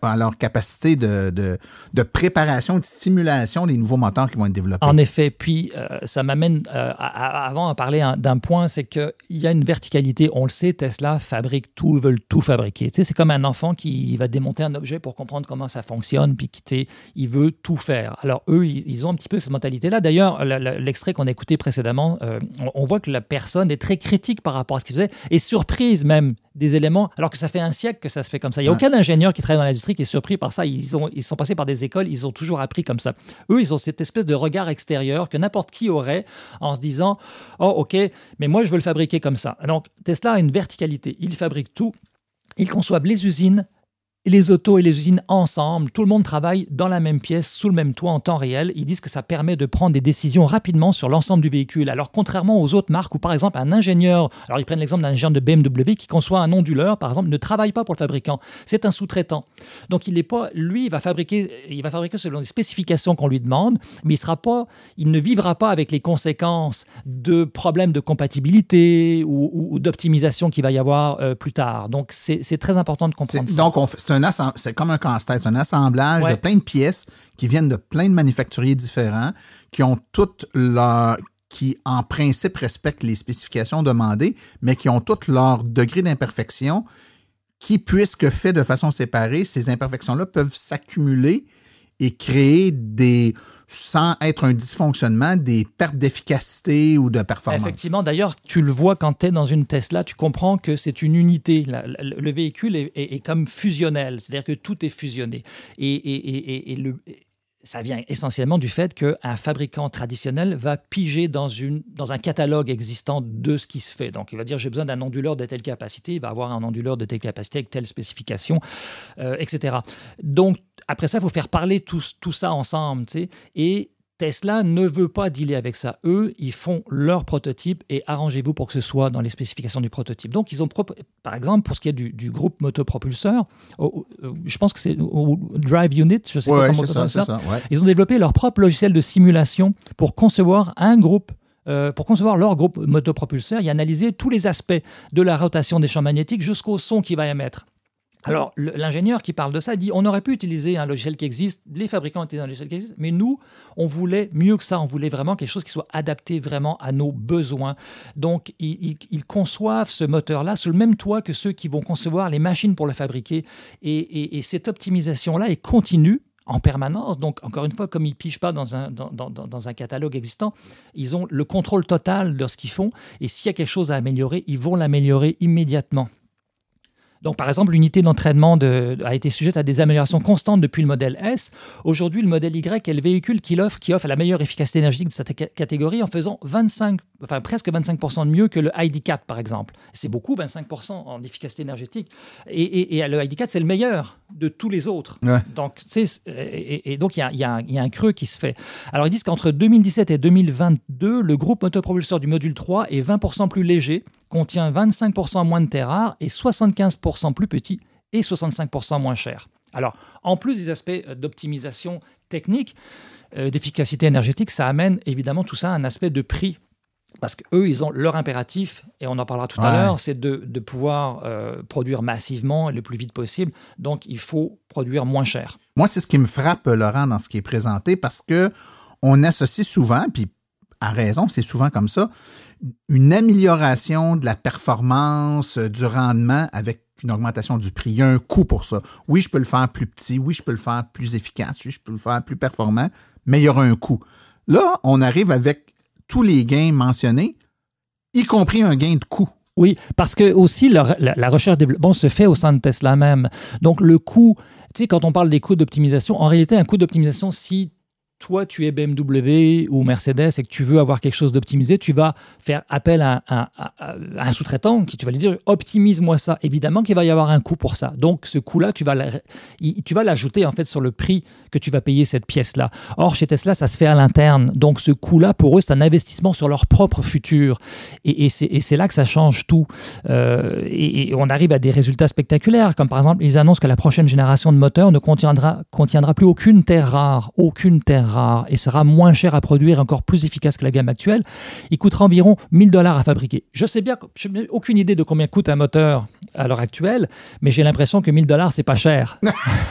à leur capacité de, de, préparation, de simulation des nouveaux moteurs qui vont être développés. En effet, puis ça m'amène avant à parler d'un point, c'est qu'il y a une verticalité. On le sait, Tesla fabrique tout, veulent tout tout fabriquer. c'est comme un enfant qui va démonter un objet pour comprendre comment ça fonctionne, puis qui, il veut tout faire. Alors eux, ils, ont un petit peu cette mentalité-là. D'ailleurs, l'extrait qu'on a écouté précédemment, euh, on, voit que la personne est très critique par rapport à ce qu'il faisait, et surprise même des éléments, alors que ça fait un siècle que ça se fait comme ça. Il n'y a aucun ingénieur qui travaille dans l'industrie qui est surpris par ça. Ils, ils sont passés par des écoles, ils ont toujours appris comme ça. Eux, ils ont cette espèce de regard extérieur que n'importe qui aurait en se disant, oh ok, mais moi je veux le fabriquer comme ça. Donc Tesla a une verticalité, il fabrique tout. Il conçoit les usines, les autos et les usines ensemble. Tout le monde travaille dans la même pièce, sous le même toit, en temps réel. Ils disent que ça permet de prendre des décisions rapidement sur l'ensemble du véhicule. Alors contrairement aux autres marques où par exemple un ingénieur, alors ils prennent l'exemple d'un ingénieur de BMW qui conçoit un onduleur par exemple, ne travaille pas pour le fabricant, c'est un sous-traitant. Donc il n'est pas, lui, il va fabriquer, il va fabriquer selon les spécifications qu'on lui demande, mais il ne vivra pas avec les conséquences de problèmes de compatibilité ou, d'optimisation qu'il va y avoir euh, plus tard. Donc c'est très important de comprendre ça c'est comme un casse c'est un assemblage de plein de pièces qui viennent de plein de manufacturiers différents, qui ont toutes leur qui en principe respectent les spécifications demandées, mais qui ont toutes leur degré d'imperfection, qui, puisque fait de façon séparée, ces imperfections-là peuvent s'accumuler et créer des, sans être un dysfonctionnement, des pertes d'efficacité ou de performance. Effectivement, d'ailleurs, tu le vois quand tu es dans une Tesla, tu comprends que c'est une unité. le véhicule est, comme fusionnel, c'est-à-dire que tout est fusionné. et le, ça vient essentiellement du fait qu'un fabricant traditionnel va piger dans, une, dans un catalogue existant de ce qui se fait. Donc, il va dire j'ai besoin d'un onduleur de telle capacité, il va avoir un onduleur de telle capacité avec telle spécification, euh, etc. Donc, après ça, il faut faire parler tout, tout ça ensemble. Et Tesla ne veut pas dealer avec ça. Eux, ils font leur prototype et arrangez-vous pour que ce soit dans les spécifications du prototype. Donc, ils ont, par exemple, pour ce qui est du, du groupe motopropulseur, je pense que c'est Drive Unit, je sais pas comment ça, ça. ils ont développé leur propre logiciel de simulation pour concevoir un groupe euh, pour concevoir leur groupe motopropulseur et analyser tous les aspects de la rotation des champs magnétiques jusqu'au son qu'il va émettre. Alors, l'ingénieur qui parle de ça dit on aurait pu utiliser un logiciel qui existe, les fabricants ont utilisé un logiciel qui existe, mais nous, on voulait mieux que ça, on voulait vraiment quelque chose qui soit adapté vraiment à nos besoins. Donc, ils, conçoivent ce moteur-là sous le même toit que ceux qui vont concevoir les machines pour le fabriquer. Et, cette optimisation-là est continue en permanence. Donc, encore une fois, comme ils ne pigent pas dans un, dans, un catalogue existant, ils ont le contrôle total de ce qu'ils font. Et s'il y a quelque chose à améliorer, ils vont l'améliorer immédiatement. Donc, par exemple, l'unité d'entraînement a été sujette à des améliorations constantes depuis le modèle S. Aujourd'hui, le modèle Y est le véhicule qui offre, la meilleure efficacité énergétique de cette catégorie en faisant 25, enfin, presque 25% de mieux que le ID4, par exemple. C'est beaucoup, 25% en efficacité énergétique. Et, et le ID4, c'est le meilleur de tous les autres. Donc, et, et, donc, il y a, un creux qui se fait. Alors, ils disent qu'entre 2017 et 2022, le groupe motopropulseur du module 3 est 20% plus léger, contient 25% moins de terres rares et 75% plus petit et 65% moins cher. Alors, en plus des aspects euh, d'optimisation technique, euh, d'efficacité énergétique, ça amène évidemment tout ça à un aspect de prix parce qu'eux, ils ont leur impératif, et on en parlera tout à l'heure, c'est de, pouvoir euh, produire massivement le plus vite possible. Donc, il faut produire moins cher. Moi, c'est ce qui me frappe, Laurent, dans ce qui est présenté, parce que on associe souvent, puis à raison, c'est souvent comme ça, une amélioration de la performance, euh, du rendement avec une augmentation du prix. Il y a un coût pour ça. Oui, je peux le faire plus petit, oui, je peux le faire plus efficace, oui, je peux le faire plus performant, mais il y aura un coût. Là, on arrive avec tous les gains mentionnés, y compris un gain de coût. Oui, parce que aussi la, recherche-développement se fait au sein de Tesla même. Donc le coût, tu sais, quand on parle des coûts d'optimisation, en réalité, un coût d'optimisation, si toi tu es BMW ou Mercedes et que tu veux avoir quelque chose d'optimisé, tu vas faire appel à, à un sous-traitant qui tu vas lui dire optimise-moi ça. Évidemment qu'il va y avoir un coût pour ça. Donc ce coût-là, tu vas l'ajouter en fait sur le prix que tu vas payer cette pièce-là. Or, chez Tesla, ça se fait à l'interne. Donc, ce coût-là, pour eux, c'est un investissement sur leur propre futur. Et, c'est là que ça change tout. Euh, et, on arrive à des résultats spectaculaires, comme par exemple, ils annoncent que la prochaine génération de moteurs ne contiendra, contiendra plus aucune terre rare, aucune terre rare, et sera moins cher à produire, encore plus efficace que la gamme actuelle. Il coûtera environ 1000 dollars à fabriquer. Je sais bien, je n'ai aucune idée de combien coûte un moteur à l'heure actuelle, mais j'ai l'impression que 1000 dollars, c'est pas cher.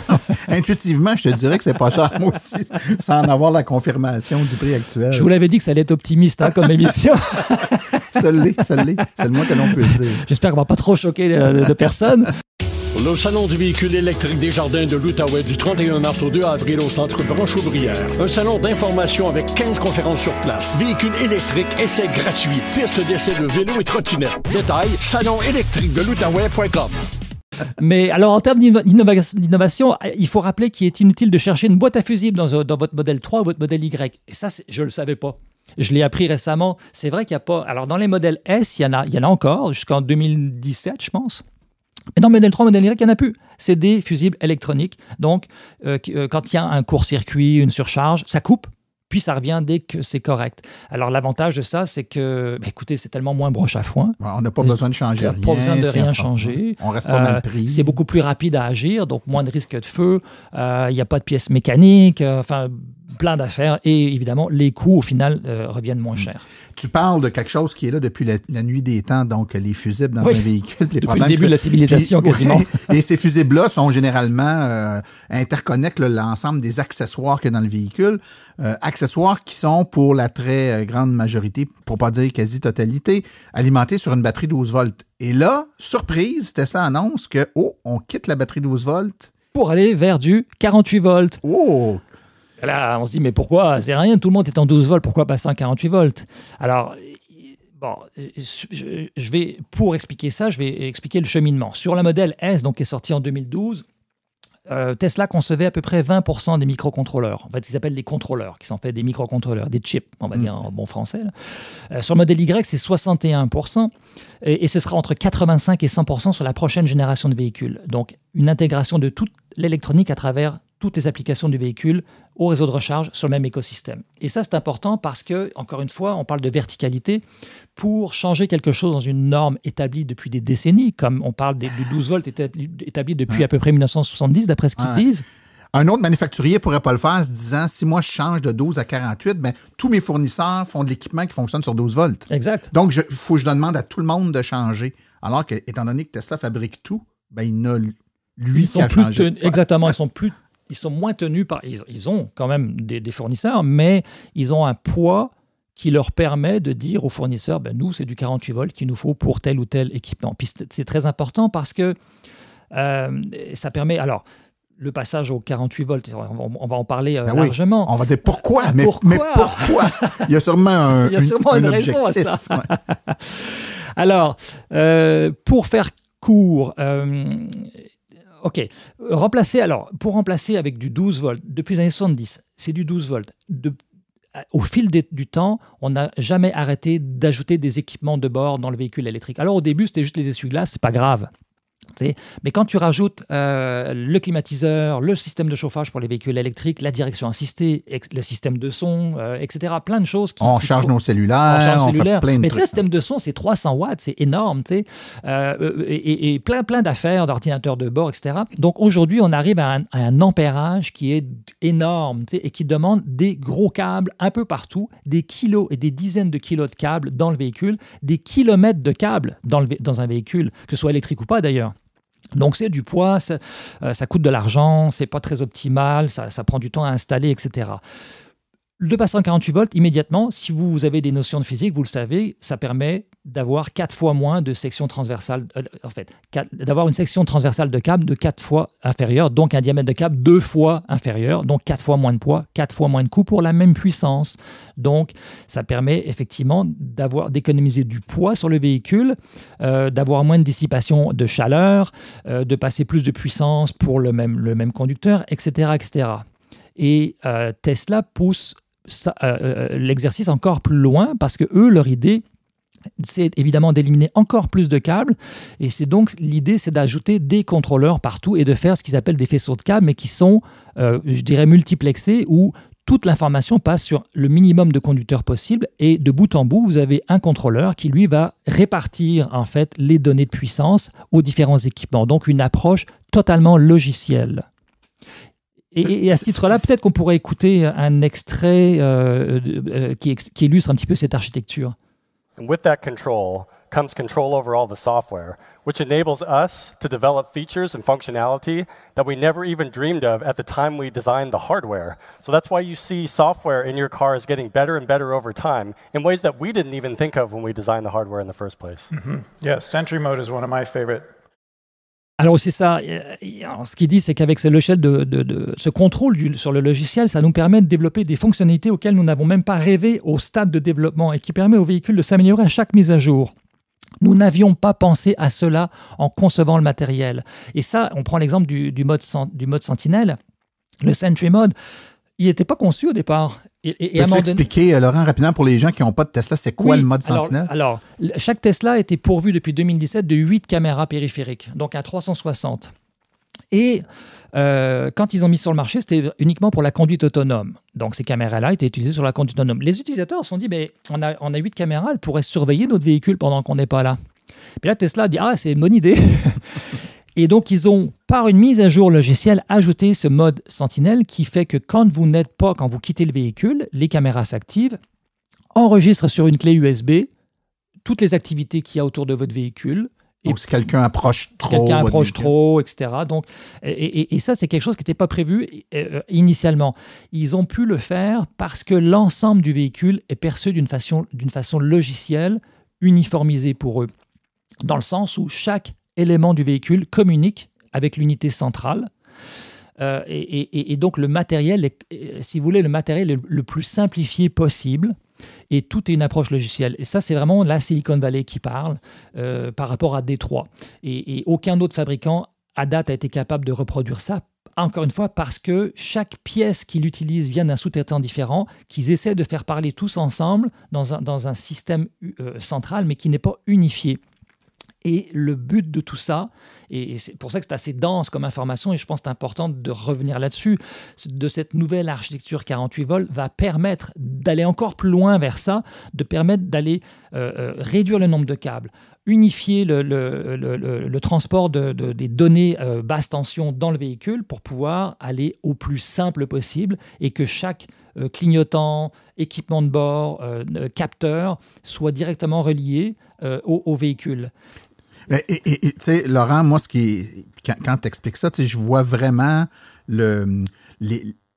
Intuitivement, je te dirais que c'est pas cher, moi aussi, sans en avoir la confirmation du prix actuel. Je vous l'avais dit que ça allait être optimiste hein, comme émission. seul l'est, seul l'est. C'est le moins que l'on peut dire. J'espère qu'on va pas trop choquer euh, de, personnes. Le Salon du véhicule électrique des jardins de l'Outaouais du 31 mars au 2 avril au centre Branche-Ouvrière. Un salon d'information avec 15 conférences sur place. Véhicule électrique essai gratuit. Piste d'essai de vélo et trottinettes. Détail, salon électrique de l'Outaouais.com. Mais alors, en termes d'innovation, il faut rappeler qu'il est inutile de chercher une boîte à fusibles dans, votre modèle 3 ou votre modèle Y. Et ça, je ne le savais pas. Je l'ai appris récemment. C'est vrai qu'il n'y a pas. Alors, dans les modèles S, il y en a, il y en a encore, jusqu'en 2017, je pense. Mais dans le modèle 3, modèle Y, il n'y en a plus. C'est des fusibles électroniques. Donc, euh, euh, quand il y a un court-circuit, une surcharge, ça coupe puis ça revient dès que c'est correct. Alors l'avantage de ça, c'est que, ben, écoutez, c'est tellement moins broche à foin. on n'a pas besoin de changer rien. pas besoin de rien changer. On reste pas euh, mal pris. C'est beaucoup plus rapide à agir, donc moins de risque de feu. Euh, il n'y a pas de pièces mécaniques. Euh, enfin, plein d'affaires et évidemment, les coûts au final euh, reviennent moins mm. chers. Tu parles de quelque chose qui est là depuis la, nuit des temps, donc euh, les fusibles dans un véhicule. depuis le début de la civilisation quasiment. et ces fusibles-là sont généralement euh, l'ensemble des accessoires qu'il y a dans le véhicule, euh, accessoires qui sont pour la très grande majorité, pour pas dire quasi-totalité, alimentés sur une batterie 12 volts. Et là, surprise, Tesla annonce que, oh, on quitte la batterie 12 volts pour aller vers du 48 volts. Oh, Là, on se dit, mais pourquoi C'est rien, tout le monde est en 12 volts, pourquoi pas 148 48 volts Alors, Bon, je, vais, pour expliquer ça, je vais expliquer le cheminement. Sur la modèle S, donc, qui est sortie en 2012, euh, Tesla concevait à peu près 20% des microcontrôleurs. En fait, ils s'appellent des contrôleurs, qui sont en fait des microcontrôleurs, des chips, on va mm. dire en bon français. Euh, sur le modèle Y, c'est 61%, et, et, ce sera entre 85 et 100% sur la prochaine génération de véhicules. Donc, une intégration de toute l'électronique à travers toutes les applications du véhicule au réseau de recharge sur le même écosystème. Et ça, c'est important parce que, encore une fois, on parle de verticalité. Pour changer quelque chose dans une norme établie depuis des décennies, comme on parle des, du 12 volts établi, depuis à peu près 1970, d'après ce qu'ils disent, un autre manufacturier pourrait pas le faire en se disant si moi je change de 12 à 48, ben, tous mes fournisseurs font de l'équipement qui fonctionne sur 12 volts. Exact. Donc, il faut que je demande à tout le monde de changer. Alors que, étant donné que Tesla fabrique tout, ben, il n'a lui ils sont plus Exactement, ils sont plus ils sont moins tenus par. Ils, ont quand même des, fournisseurs, mais ils ont un poids qui leur permet de dire aux fournisseurs ben, nous, c'est du 48 volts qu'il nous faut pour tel ou tel équipement. Puis c'est très important parce que euh, ça permet. Alors, le passage au 48 volts, on, va en parler euh, ben largement. On va dire pourquoi, mais pourquoi, Il y a sûrement, un, une, raison à ça. Alors, euh, pour faire court, euh, ok. Remplacer, alors, pour remplacer avec du 12 volts, depuis les années 70, c'est du 12 volts. au fil du temps, on n'a jamais arrêté d'ajouter des équipements de bord dans le véhicule électrique. Alors, au début, c'était juste les essuie-glaces, c'est pas grave. Mais quand tu rajoutes euh, le climatiseur, le système de chauffage pour les véhicules électriques, la direction assistée, le système de son, euh, etc., plein de choses. Qui, on charge nos cellulaires, plein de Mais le système de son, c'est 300 watts, c'est énorme, tu sais, euh, et, plein, plein d'affaires, d'ordinateurs de bord, etc. Donc aujourd'hui, on arrive à un, ampérage qui est énorme, tu sais, et qui demande des gros câbles un peu partout, des kilos et des dizaines de kilos de câbles dans le véhicule, des kilomètres de câbles dans, le, dans un véhicule, que ce soit électrique ou pas d'ailleurs. Donc c'est du poids, euh, ça, coûte de l'argent, c'est pas très optimal, ça prend du temps à installer, etc. Le en volts, immédiatement, si vous avez des notions de physique, vous le savez, ça permet d'avoir quatre fois moins de sections transversales, euh, en fait, d'avoir une section transversale de câble de quatre fois inférieure, donc un diamètre de câble deux fois inférieur, donc quatre fois moins de poids, quatre fois moins de coût pour la même puissance. Donc, ça permet effectivement d'avoir d'économiser du poids sur le véhicule, euh, d'avoir moins de dissipation de chaleur, euh, de passer plus de puissance pour le même, conducteur, etc., etc. Et Tesla pousse euh, euh, l'exercice encore plus loin parce que eux, leur idée, c'est évidemment d'éliminer encore plus de câbles. Et c'est donc l'idée, c'est d'ajouter des contrôleurs partout et de faire ce qu'ils appellent des faisceaux de câbles, mais qui sont, euh, je dirais, multiplexés où toute l'information passe sur le minimum de conducteurs possible et de bout en bout, vous avez un contrôleur qui lui va répartir en fait les données de puissance aux différents équipements. Donc une approche totalement logicielle. Et, et, à ce titre-là, peut-être qu'on pourrait écouter un extrait euh, euh, euh qui, qui, illustre un petit peu cette architecture. With that control comes control over all the software, which enables us to develop features and functionality that we never even dreamed of at the time we designed the hardware. So that's why you see software in your car is getting better and better over time in ways that we didn't even think of when we designed the hardware in the first place. Mm -hmm. Yes, yeah, Sentry Mode is one of my favorite Alors c'est ça. Euh, euh, ce qu'il dit, c'est qu'avec de, de, ce contrôle sur le logiciel, ça nous permet de développer des fonctionnalités auxquelles nous n'avons même pas rêvé au stade de développement et qui permet au véhicule de s'améliorer à chaque mise à jour. Nous n'avions pas pensé à cela en concevant le matériel. Et ça, on prend l'exemple du, mode, du mode Sentinelle, le Sentry Mode. Il n'était pas conçu au départ. Et, et Peux-tu expliquer, euh, Laurent, rapidement, pour les gens qui n'ont pas de Tesla, c'est quoi le mode Sentinel Alors, chaque Tesla a été pourvu depuis 2017 de 8 caméras périphériques, donc à 360. Et euh, quand ils ont mis sur le marché, c'était uniquement pour la conduite autonome. Donc ces caméras-là étaient utilisées sur la conduite autonome. Les utilisateurs se sont dit, mais ben, on a, on a 8 caméras, elles pourraient surveiller notre véhicule pendant qu'on n'est pas là. Puis là, Tesla dit, ah, c'est une bonne idée. Et donc, ils ont, par une mise à jour logicielle, ajouté ce mode sentinelle qui fait que quand vous n'êtes pas, quand vous quittez le véhicule, les caméras s'activent, enregistrent sur une clé USB toutes les activités qu'il y a autour de votre véhicule. Donc, et si quelqu'un approche trop. Quelqu'un approche trop, etc. Donc, et, ça, c'est quelque chose qui n'était pas prévu euh, initialement. Ils ont pu le faire parce que l'ensemble du véhicule est perçu d'une façon, façon logicielle, uniformisée pour eux. Dans le sens où chaque éléments du véhicule communiquent avec l'unité centrale. Euh, et, donc le matériel, euh, si vous voulez, le matériel est le plus simplifié possible. Et tout est une approche logicielle. Et ça, c'est vraiment la Silicon Valley qui parle euh, par rapport à Détroit. Et, et aucun autre fabricant à date a été capable de reproduire ça encore une fois, parce que chaque pièce qu'il utilise vient d'un sous-traitant différent, qu'ils essaient de faire parler tous ensemble dans un, dans un système central, mais qui n'est pas unifié. Et le but de tout ça, et c'est pour ça que c'est assez dense comme information, et je pense que c'est important de revenir là-dessus, de cette nouvelle architecture 48 volts va permettre d'aller encore plus loin vers ça, de permettre d'aller euh, euh, réduire le nombre de câbles, unifier le, transport de, des données euh, basse tension dans le véhicule pour pouvoir aller au plus simple possible et que chaque clignotant, équipement de bord, capteur soit directement relié au, au véhicule. Ben, et, tu sais, Laurent, moi, ce qui, quand, tu expliques ça, je vois vraiment le,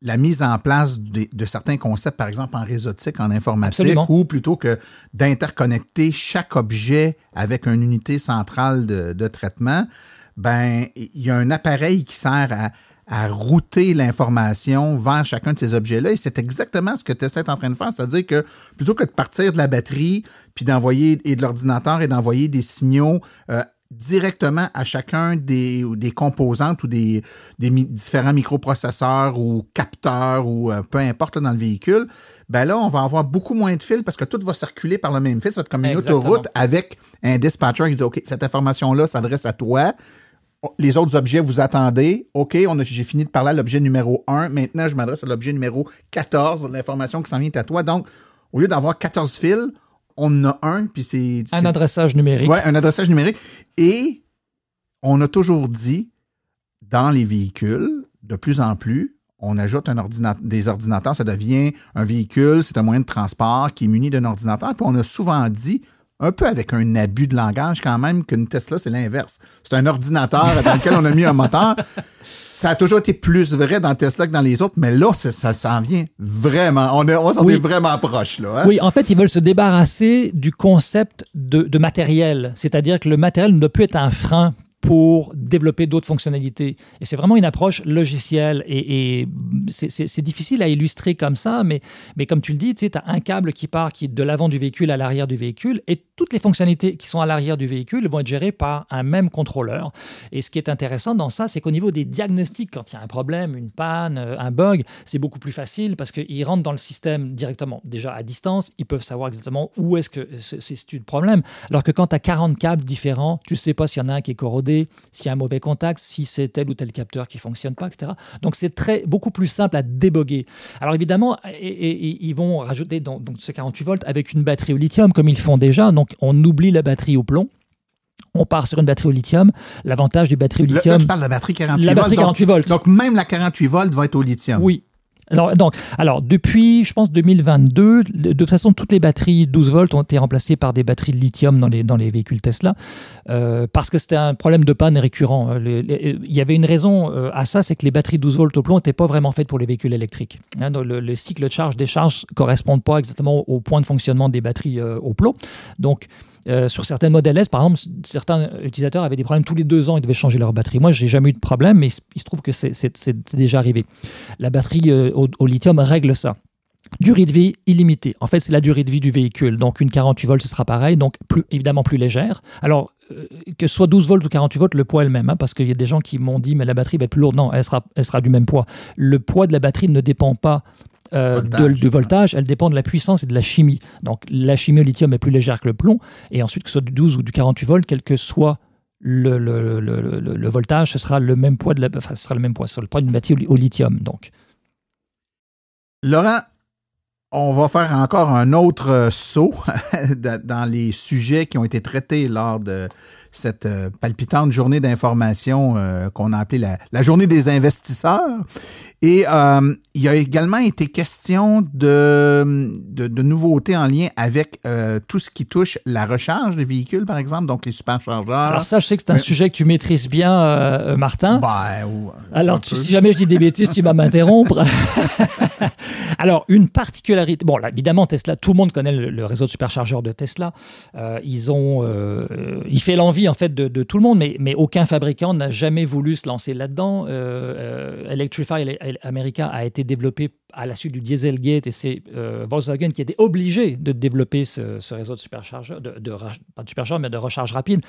la mise en place de, certains concepts, par exemple en réseautique, en informatique, ou plutôt que d'interconnecter chaque objet avec une unité centrale de, traitement, ben il y a un appareil qui sert à, à router l'information vers chacun de ces objets-là. Et c'est exactement ce que Tesla est en train de faire, c'est-à-dire que plutôt que de partir de la batterie, puis d'envoyer et de l'ordinateur et d'envoyer des signaux euh, directement à chacun des, des composantes ou des, différents microprocesseurs ou capteurs ou euh, peu importe dans le véhicule, ben là, on va avoir beaucoup moins de fils parce que tout va circuler par le même fil. Ça va être comme une autoroute avec un dispatcher qui dit, OK, cette information-là s'adresse à toi les autres objets, vous attendez. OK, j'ai fini de parler à l'objet numéro 1. Maintenant, je m'adresse à l'objet numéro 14, l'information qui s'en vient à toi. Donc, au lieu d'avoir 14 fils, on en a un, puis c'est... Un adressage numérique. Oui, un adressage numérique. Et on a toujours dit, dans les véhicules, de plus en plus, on ajoute un des ordinateurs, ça devient un véhicule, c'est un moyen de transport qui est muni d'un ordinateur. Puis on a souvent dit, un peu avec un abus de langage quand même qu'une Tesla, c'est l'inverse. C'est un ordinateur dans lequel on a mis un moteur. Ça a toujours été plus vrai dans Tesla que dans les autres, mais là, ça s'en vient vraiment. On, est, vraiment proche. Là, hein? Oui, en fait, ils veulent se débarrasser du concept de, de matériel. C'est-à-dire que le matériel ne peut être un frein pour développer d'autres fonctionnalités. Et c'est vraiment une approche logicielle. Et, c'est difficile à illustrer comme ça, mais, mais comme tu le dis, tu as un câble qui part qui de l'avant du véhicule à l'arrière du véhicule, et toutes les fonctionnalités qui sont à l'arrière du véhicule vont être gérées par un même contrôleur. Et ce qui est intéressant dans ça, c'est qu'au niveau des diagnostics, quand il y a un problème, une panne, euh, un bug, c'est beaucoup plus facile parce qu'ils rentrent dans le système directement. Déjà à distance, ils peuvent savoir exactement où est-ce que c'est le problème. Alors que quand tu as 40 câbles différents, tu ne sais pas s'il y en a un qui est corrodé s'il y a un mauvais contact, si c'est tel ou tel capteur qui fonctionne pas, etc. Donc c'est très beaucoup plus simple à déboguer. Alors évidemment, et, ils vont rajouter dans, donc ce 48 volts avec une batterie au lithium comme ils font déjà. Donc on oublie la batterie au plomb. On part sur une batterie au lithium. L'avantage des batteries au lithium. tu parles de la batterie 48 volts. Donc, donc même la 48 volts va être au lithium. Oui, alors, donc, alors, depuis, je pense, 2022, de toute façon, toutes les batteries 12 volts ont été remplacées par des batteries de lithium dans les, véhicules Tesla, euh, parce que c'était un problème de panne récurrent. Euh, il y avait une raison euh, à ça, c'est que les batteries 12 volts au plomb n'étaient pas vraiment faites pour les véhicules électriques. Hein. le, cycle de charge-décharge ne correspond pas exactement au point de fonctionnement des batteries au plomb. Donc, euh, sur certains modèles S, par exemple, certains utilisateurs avaient des problèmes tous les deux ans, ils devaient changer leur batterie. Moi, j'ai jamais eu de problème, mais il se trouve que c'est déjà arrivé. La batterie euh, au, lithium règle ça. Durée de vie illimitée. En fait, c'est la durée de vie du véhicule. Donc, une 48 volts, ce sera pareil. Donc, évidemment, plus légère. Alors, euh, que ce soit 12 volts ou 48 volts, le poids est le même. Hein, parce qu'il y a des gens qui m'ont dit, mais la batterie va être plus lourde. Non, elle sera du même poids. Le poids de la batterie ne dépend pas euh, de, voltage, elle dépend de la puissance et de la chimie. Donc la chimie au lithium est plus légère que le plomb, et ensuite que ce soit du 12 ou du 48 volts, quel que soit le, le, voltage, ce sera le même poids de la, ce sera le même poids, ce le poids d'une batterie au lithium. Donc. Laurent, on va faire encore un autre saut dans les sujets qui ont été traités lors de cette euh, palpitante journée d'information euh, qu'on a appelée la, journée des investisseurs. Et euh, il y a également été question de, de, nouveautés en lien avec tout ce qui touche la recharge des véhicules, par exemple, donc les superchargeurs. Alors ça, je sais que c'est un sujet que tu maîtrises bien, Martin. Ben, Alors, si jamais je dis des bêtises, tu vas m'interrompre. Alors, une particularité, bon, évidemment, Tesla, tout le monde connaît le, le réseau de superchargeurs de Tesla. ils ont, il fait l'envie en fait de, tout le monde, mais, mais aucun fabricant n'a jamais voulu se lancer là-dedans. Euh, euh, Electrify America a été développé à la suite du Dieselgate et c'est euh, Volkswagen qui était obligé de développer ce, réseau de superchargeurs, de, pas de superchargeurs, mais de recharge rapide.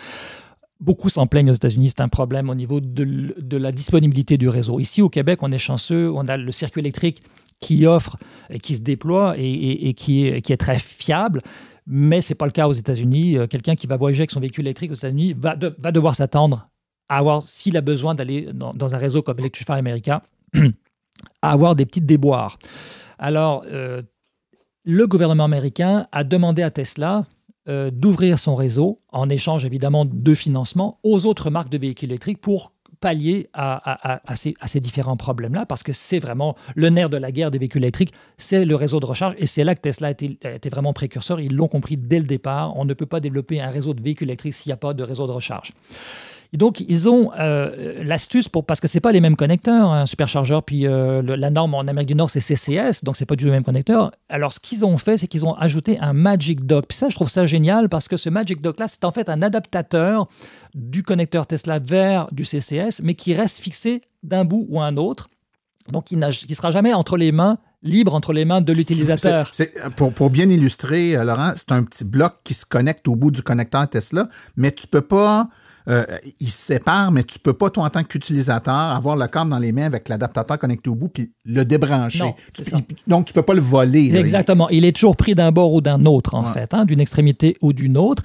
Beaucoup s'en plaignent aux États-Unis, c'est un problème au niveau de, la disponibilité du réseau. Ici, au Québec, on est chanceux, on a le circuit électrique qui offre, qui se déploie et, qui, est, qui, est, très fiable mais c'est pas le cas aux États-Unis. Euh, quelqu'un qui va voyager avec son véhicule électrique aux États-Unis va, devoir s'attendre à avoir, s'il a besoin d'aller dans, un réseau comme Electrify America, à avoir des petites déboires. Alors, euh, le gouvernement américain a demandé à Tesla euh, d'ouvrir son réseau, en échange évidemment de financement, aux autres marques de véhicules électriques pour pallier à, à, ces, différents problèmes-là, parce que c'est vraiment le nerf de la guerre des véhicules électriques, c'est le réseau de recharge, et c'est là que Tesla était, était vraiment précurseur. Ils l'ont compris dès le départ, on ne peut pas développer un réseau de véhicules électriques s'il n'y a pas de réseau de recharge. Et donc, ils ont euh, l'astuce pour. Parce que ce pas les mêmes connecteurs, un hein, superchargeur, puis euh, la norme en Amérique du Nord, c'est CCS, donc c'est pas du même connecteur. Alors, ce qu'ils ont fait, c'est qu'ils ont ajouté un Magic Dock. Puis ça, je trouve ça génial parce que ce Magic Dock-là, c'est en fait un adaptateur du connecteur Tesla vers du CCS, mais qui reste fixé d'un bout ou un autre. Donc, il ne sera jamais entre les mains libre entre les mains de l'utilisateur. Euh, pour, pour, bien illustrer, Laurent, c'est un petit bloc qui se connecte au bout du connecteur Tesla, mais tu peux pas euh, il sépare, se mais tu peux pas, toi, en tant qu'utilisateur, avoir le câble dans les mains avec l'adaptateur connecté au bout puis le débrancher. tu, donc, tu peux pas le voler. Exactement. Il est toujours pris d'un bord ou d'un autre, en fait, hein, d'une extrémité ou d'une autre.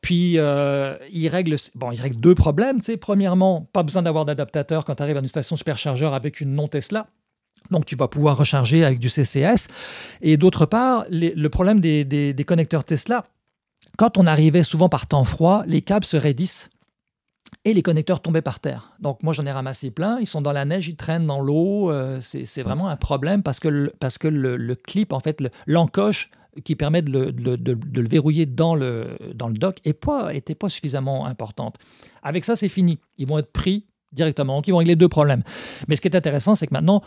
Puis, euh, il, règle, bon, il règle deux problèmes. c'est Premièrement, pas besoin d'avoir d'adaptateur quand tu arrives à une station superchargeur avec une non-Tesla. Donc tu vas pouvoir recharger avec du CCS. Et d'autre part, le problème des, connecteurs Tesla, quand on arrivait souvent par temps froid, les câbles se raidissent et les connecteurs tombaient par terre. Donc moi j'en ai ramassé plein, ils sont dans la neige, ils traînent dans l'eau, euh, c'est vraiment un problème parce que le, parce que le, clip, en fait, l'encoche qui permet de le, verrouiller dans le, dans le dock n'était pas, était pas suffisamment importante. Avec ça, c'est fini. Ils vont être pris directement, donc ils vont régler deux problèmes. Mais ce qui est intéressant, c'est que maintenant,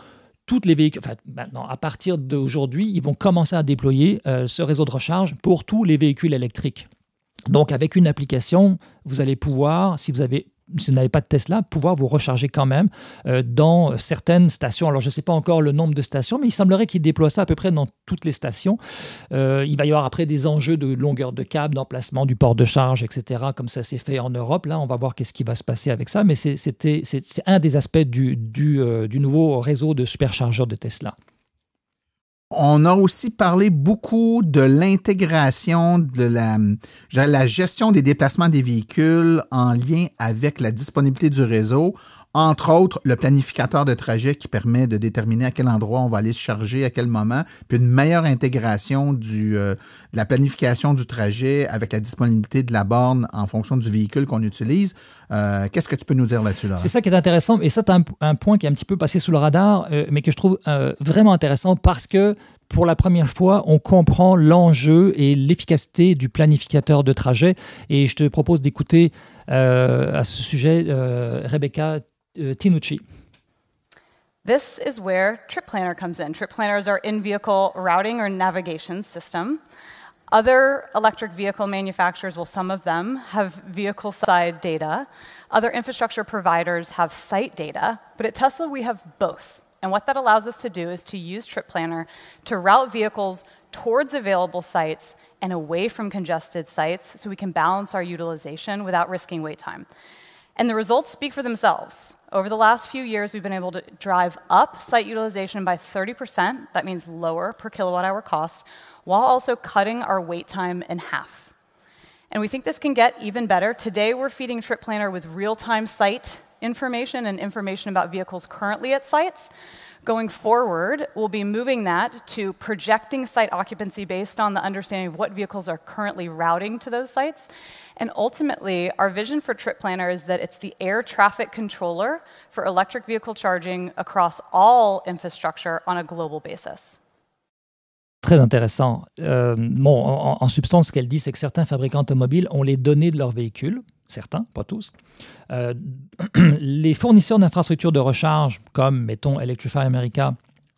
toutes les véhicules, maintenant, à partir d'aujourd'hui, ils vont commencer à déployer euh, ce réseau de recharge pour tous les véhicules électriques. Donc, avec une application, vous allez pouvoir, si vous n'avez pas de Tesla, pouvoir vous recharger quand même euh, dans certaines stations. Alors, je ne sais pas encore le nombre de stations, mais il semblerait qu'il déploie ça à peu près dans toutes les stations. Euh, il va y avoir après des enjeux de longueur de câble, d'emplacement du port de charge, etc., comme ça s'est fait en Europe. Là, on va voir qu'est-ce qui va se passer avec ça, mais c'est un des aspects euh, du nouveau réseau de superchargeurs de Tesla. On a aussi parlé beaucoup de l'intégration de la, gestion des déplacements des véhicules en lien avec la disponibilité du réseau. Entre autres, le planificateur de trajet qui permet de déterminer à quel endroit on va aller se charger, à quel moment, puis une meilleure intégration euh, de la planification du trajet avec la disponibilité de la borne en fonction du véhicule qu'on utilise. Euh, qu'est-ce que tu peux nous dire là-dessus? Là? C'est ça qui est intéressant, et ça, c'est un, point qui est un petit peu passé sous le radar, euh, mais que je trouve vraiment intéressant parce que pour la première fois, on comprend l'enjeu et l'efficacité du planificateur de trajet. Et je te propose d'écouter à ce sujet Rebecca Euh, Tinucci. This is where Trip Planner comes in. Trip Planner is our in vehicle routing or navigation system. Other electric vehicle manufacturers, well, some of them have vehicle side data. Other infrastructure providers have site data. But at Tesla, we have both. And what that allows us to do is to use Trip Planner to route vehicles towards available sites and away from congested sites so we can balance our utilization without risking wait time. And the results speak for themselves. Over the last few years, we've been able to drive up site utilization by 30%. That means lower per kilowatt hour cost, while also cutting our wait time in half. And we think this can get even better. Today, we're feeding Trip Planner with real time site information and information about vehicles currently at sites. Going forward, we'll be moving that to projecting site occupancy based on the understanding of what vehicles are currently routing to those sites. And ultimately, our vision for Trip Planner is that it's the air traffic controller for electric vehicle charging across all infrastructure on a global basis. Très intéressant. Euh, bon, en, en substance, ce qu'elle dit, c'est que certains fabricants automobiles ont les données de leurs véhicules certains, pas tous. Euh, les fournisseurs d'infrastructures de recharge, comme, mettons, Electrify America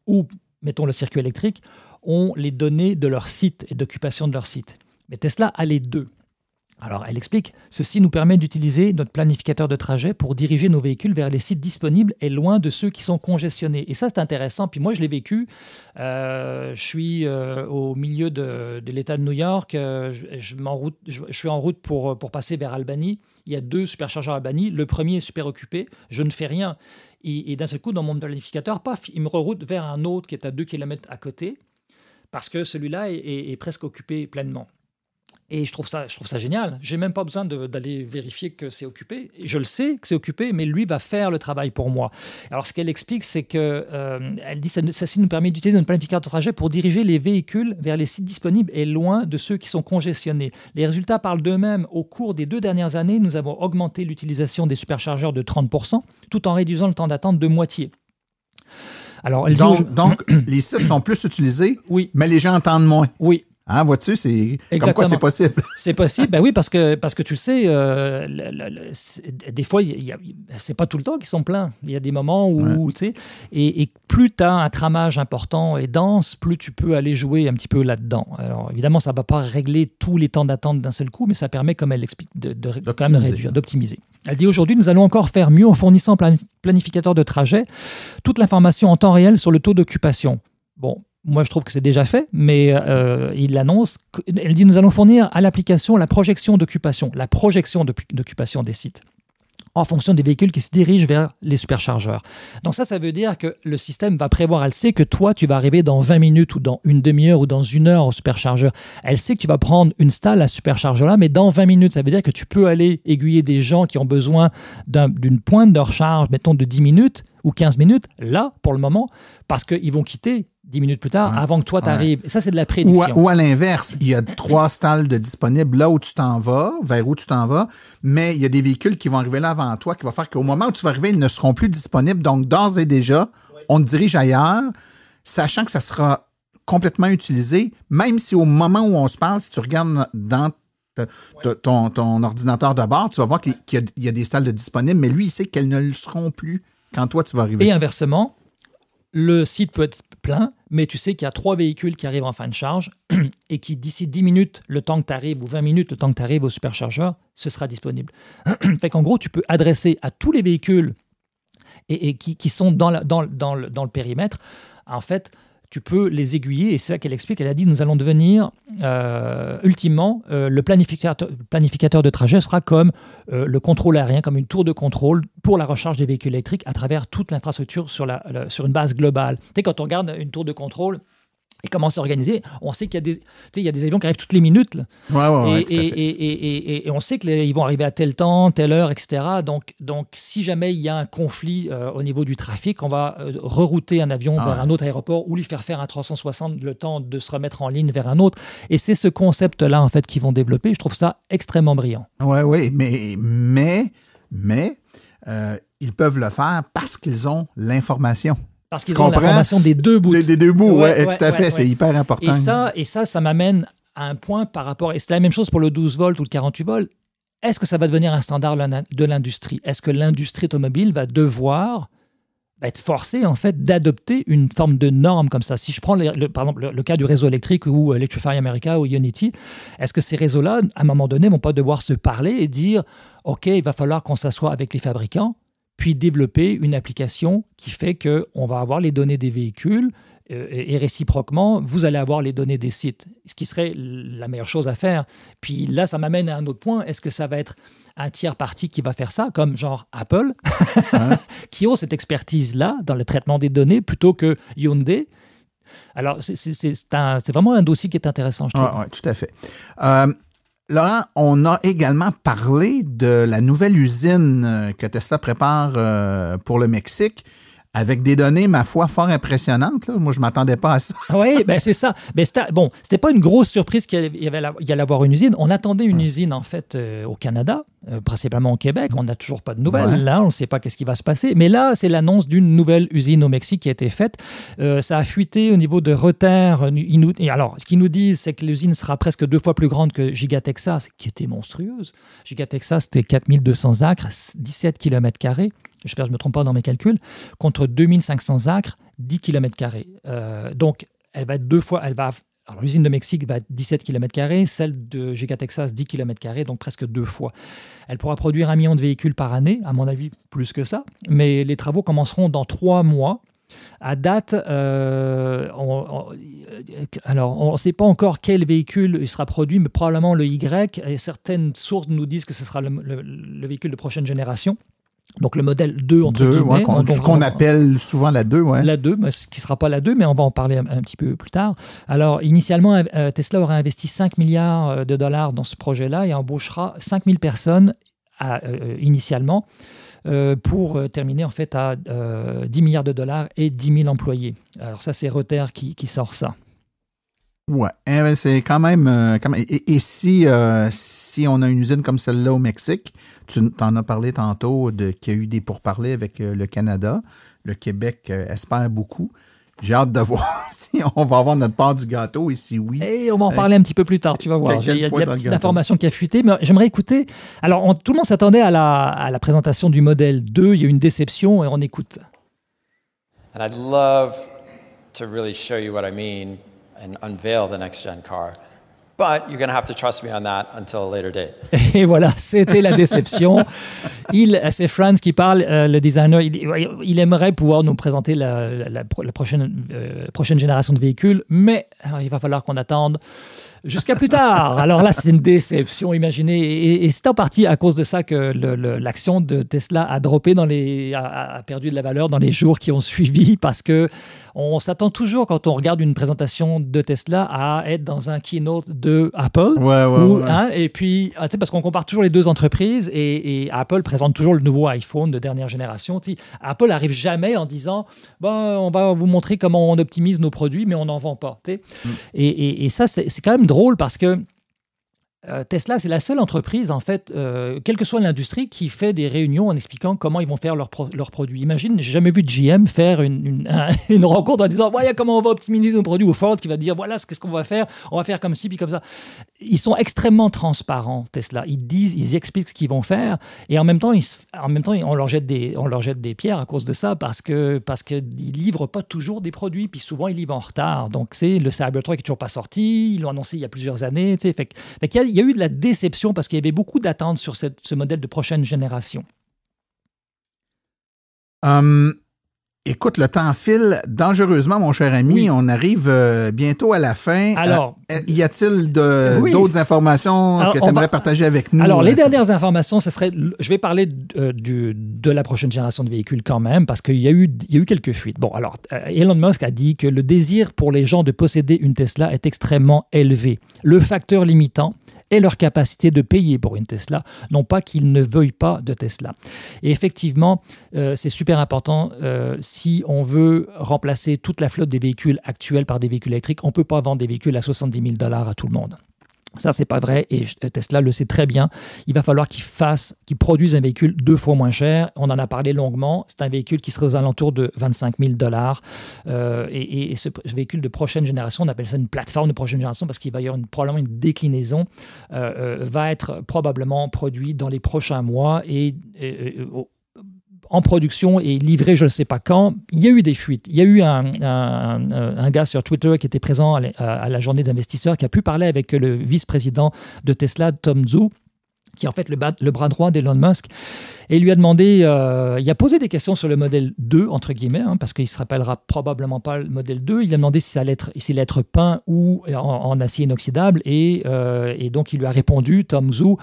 ou, mettons, le circuit électrique, ont les données de leur site et d'occupation de leur site. Mais Tesla a les deux. Alors elle explique, ceci nous permet d'utiliser notre planificateur de trajet pour diriger nos véhicules vers les sites disponibles et loin de ceux qui sont congestionnés. Et ça c'est intéressant, puis moi je l'ai vécu, euh, je suis euh, au milieu de, l'État de New York, euh, je, suis en route pour, passer vers Albany. il y a deux superchargeurs à Albany. le premier est super occupé, je ne fais rien. Et, d'un seul coup, dans mon planificateur, paf, il me reroute vers un autre qui est à 2 km à côté, parce que celui-là est presque occupé pleinement. Et je trouve ça, je trouve ça génial. J'ai même pas besoin d'aller vérifier que c'est occupé. Je le sais que c'est occupé, mais lui va faire le travail pour moi. Alors ce qu'elle explique, c'est que euh, elle dit ça, nous permet d'utiliser une planificateur de trajet pour diriger les véhicules vers les sites disponibles et loin de ceux qui sont congestionnés. Les résultats parlent d'eux-mêmes. Au cours des deux dernières années, nous avons augmenté l'utilisation des superchargeurs de 30%, tout en réduisant le temps d'attente de moitié. Alors, donc, les sites sont plus utilisés, mais les gens entendent moins. Oui, ah vois-tu, c'est comme quoi c'est possible. c'est possible, ben oui, parce que, parce que tu sais, euh, des fois, c'est pas tout le temps qu'ils sont pleins. Il y a des moments où, tu sais, et, plus tu as un tramage important et dense, plus tu peux aller jouer un petit peu là-dedans. Alors, évidemment, ça ne va pas régler tous les temps d'attente d'un seul coup, mais ça permet, comme elle l'explique, de, réduire, d'optimiser. Elle dit aujourd'hui, nous allons encore faire mieux en fournissant planificateur de trajet toute l'information en temps réel sur le taux d'occupation. Bon, moi, je trouve que c'est déjà fait, mais euh, il annonce, elle dit nous allons fournir à l'application la projection d'occupation, la projection d'occupation des sites en fonction des véhicules qui se dirigent vers les superchargeurs. Donc ça, ça veut dire que le système va prévoir, elle sait que toi, tu vas arriver dans 20 minutes ou dans une demi-heure ou dans une heure au superchargeur. Elle sait que tu vas prendre une stalle à superchargeur là, mais dans 20 minutes, ça veut dire que tu peux aller aiguiller des gens qui ont besoin d'une pointe de recharge, mettons de 10 minutes ou 15 minutes, là, pour le moment, parce qu'ils vont quitter dix minutes plus tard, avant que toi tu arrives Ça, c'est de la prédiction. Ou à, l'inverse, il y a trois stalles de disponibles là où tu t'en vas, vers où tu t'en vas, mais il y a des véhicules qui vont arriver là avant toi, qui va faire qu'au moment où tu vas arriver, ils ne seront plus disponibles. Donc, d'ores et déjà, on te dirige ailleurs, sachant que ça sera complètement utilisé, même si au moment où on se parle, si tu regardes dans ton, ton, ordinateur de bord, tu vas voir qu'il y, a des stalles de disponibles, mais lui, il sait qu'elles ne le seront plus quand toi, tu vas arriver. Et inversement, le site peut être plein, mais tu sais qu'il y a trois véhicules qui arrivent en fin de charge et qui, d'ici 10 minutes, le temps que tu arrives, ou 20 minutes, le temps que tu arrives au superchargeur, ce sera disponible. fait qu'en gros, tu peux adresser à tous les véhicules et, qui, sont dans, le, dans le périmètre, en fait, tu peux les aiguiller. Et c'est ça qu'elle explique. Elle a dit nous allons devenir, euh, ultimement, euh, le planificateur, de trajet sera comme euh, le contrôle aérien, comme une tour de contrôle pour la recharge des véhicules électriques à travers toute l'infrastructure sur, sur une base globale. Tu sais, quand on regarde une tour de contrôle, et comment s'organiser On sait qu'il y, a des, y a des avions qui arrivent toutes les minutes. et, et, on sait qu'ils vont arriver à tel temps, telle heure, etc. Donc, donc si jamais il y a un conflit euh, au niveau du trafic, on va euh, rerouter un avion ah vers un autre aéroport ou lui faire faire un 360 le temps de se remettre en ligne vers un autre. Et c'est ce concept-là, en fait, qu'ils vont développer. Je trouve ça extrêmement brillant. Oui, oui, mais, mais, mais euh, ils peuvent le faire parce qu'ils ont l'information parce qu'ils ont des deux bouts. Des, deux bouts, oui, tout à fait, c'est hyper important. Et ça, et ça, ça m'amène à un point par rapport, et c'est la même chose pour le 12 volts ou le 48 volts, est-ce que ça va devenir un standard de l'industrie Est-ce que l'industrie automobile va devoir être forcée en fait d'adopter une forme de norme comme ça Si je prends par exemple le, cas du réseau électrique ou euh, Electrify America ou Unity, est-ce que ces réseaux-là, à un moment donné, vont pas devoir se parler et dire OK, il va falloir qu'on s'assoie avec les fabricants puis développer une application qui fait que on va avoir les données des véhicules euh, et réciproquement, vous allez avoir les données des sites, ce qui serait la meilleure chose à faire. Puis là, ça m'amène à un autre point. Est-ce que ça va être un tiers parti qui va faire ça, comme genre Apple, qui ont cette expertise-là dans le traitement des données plutôt que Hyundai alors, c'est vraiment un dossier qui est intéressant, je trouve. Ah, tout à fait. Euh, Laurent, on a également parlé de la nouvelle usine euh, que Tesla prépare euh, pour le Mexique avec des données, ma foi, fort impressionnantes. Moi, je ne m'attendais pas à ça. Ah oui, ben c'est ça. Mais bon, c'était pas une grosse surprise qu'il y, y allait avoir une usine. On attendait une usine, en fait, euh, au Canada, euh, principalement au Québec. On n'a toujours pas de nouvelles. Là, hein. on ne sait pas qu'est-ce qui va se passer. Mais là, c'est l'annonce d'une nouvelle usine au Mexique qui a été faite. Euh, ça a fuité au niveau de retard. Et alors, ce qu'ils nous disent, c'est que l'usine sera presque deux fois plus grande que Giga Texas, qui était monstrueuse. Giga Texas, c'était 4200 acres, 17 km j'espère que je ne me trompe pas dans mes calculs, contre 2500 acres, 10 km. Euh, donc, elle va être deux fois, elle va l'usine de Mexique va être 17 km, celle de Giga Texas 10 km, donc presque deux fois. Elle pourra produire un million de véhicules par année, à mon avis plus que ça, mais les travaux commenceront dans trois mois. À date, euh, on, euh, alors on ne sait pas encore quel véhicule il sera produit, mais probablement le Y. Et certaines sources nous disent que ce sera le véhicule de prochaine génération. Donc le modèle 2, entre deux, guillemets. Hein, ce qu'on appelle souvent la 2, La 2, ce qui ne sera pas la 2, mais on va en parler un, petit peu plus tard. Alors initialement, euh, euh, Tesla aura investi 5 milliards euh, de dollars dans ce projet-là et embauchera 5000 personnes initialement pour terminer en fait à 10 milliards de dollars et 10 000 employés. Alors ça, c'est Reuters qui sort ça. Ouais, eh ben, c'est quand même. Euh, et, euh, si, on a une usine comme celle-là au Mexique, tu en as parlé tantôt qu'il y a eu des pourparlers avec euh, le Canada. Le Québec espère beaucoup. J'ai hâte de voir si on va avoir notre part du gâteau et si oui. Et eh, on va en parler un petit peu plus tard, tu vas voir. Il y a, de la petite information qui a fuité, mais j'aimerais écouter. Alors, tout le monde s'attendait à la, présentation du modèle 2. Il y a eu une déception et on écoute. I'd love to really show you what I mean. and unveil the next gen car. Et voilà, c'était la déception. Il, euh, c'est Franz qui parle, euh, le designer, il, aimerait pouvoir nous présenter la, prochaine, euh, prochaine génération de véhicules, mais il va falloir qu'on attende jusqu'à plus tard. Alors là, c'est une déception, imaginez. Et, c'est en partie à cause de ça que l'action de Tesla a droppé dans les, a, perdu de la valeur dans les jours qui ont suivi, parce que on s'attend toujours quand on regarde une présentation de Tesla à être dans un keynote de Apple. et puis, ah, sais parce qu'on compare toujours les deux entreprises et, Apple présente toujours le nouveau iPhone de dernière génération. Apple n'arrive jamais en disant bon, on va vous montrer comment on optimise nos produits, mais on n'en vend pas. Mm. et, ça, c'est quand même drôle parce que euh, Tesla, c'est la seule entreprise, en fait, euh, quelle que soit l'industrie, qui fait des réunions en expliquant comment ils vont faire leurs leur produits. Imagine, j'ai jamais vu de GM faire une, rencontre en disant voilà comment on va optimiser nos produits, ou Ford qui va dire voilà ce qu'est-ce qu'on va faire, on va faire comme ci, puis comme ça. Ils sont extrêmement transparents, Tesla. Ils disent, ils expliquent ce qu'ils vont faire, et en même temps, ils, en même temps on, leur jette des, on leur jette des pierres à cause de ça, parce que parce qu'ils livrent pas toujours des produits, puis souvent ils livrent en retard. Donc, c'est le Cybertruck qui n'est toujours pas sorti, ils l'ont annoncé il y a plusieurs années, tu Fait, il y a eu de la déception parce qu'il y avait beaucoup d'attentes sur ce modèle de prochaine génération. Euh, écoute, le temps file dangereusement, mon cher ami. On arrive euh, bientôt à la fin. Euh, alors, y a-t-il d'autres informations que tu aimerais partager avec nous? Alors, les dernières informations, ce serait. Je vais parler du, de la prochaine génération de véhicules quand même, parce qu'il y a eu quelques fuites. Bon, alors, Elon Musk a dit que le désir pour les gens de posséder une Tesla est extrêmement élevé. Le facteur limitant, et leur capacité de payer pour une Tesla, non pas qu'ils ne veuillent pas de Tesla. Et effectivement, euh, c'est super important euh, si on veut remplacer toute la flotte des véhicules actuels par des véhicules électriques, on ne peut pas vendre des véhicules à 70 000 dollars à tout le monde. Ça, c'est pas vrai et euh, Tesla le sait très bien. Il va falloir qu'il fasse, qu'il produise un véhicule deux fois moins cher. On en a parlé longuement. C'est un véhicule qui serait aux alentours de 25 000 dollars. Euh, et, ce véhicule de prochaine génération, on appelle ça une plateforme de prochaine génération parce qu'il va y avoir une, probablement une déclinaison, euh, va être probablement produit dans les prochains mois et, en production et livré je ne sais pas quand. Il y a eu des fuites. Il y a eu un, gars sur Twitter qui était présent à la, à la journée des investisseurs qui a pu parler avec le vice-président de Tesla, Tom Zhu qui est en fait le, bras droit d'Elon Musk, et lui a demandé, euh, il a posé des questions sur le modèle 2, entre guillemets, hein, parce qu'il ne se rappellera probablement pas le modèle 2. Il a demandé si ça allait être, si peint ou euh, en, acier inoxydable, et, euh, et, donc il lui a répondu, Tom Zhu,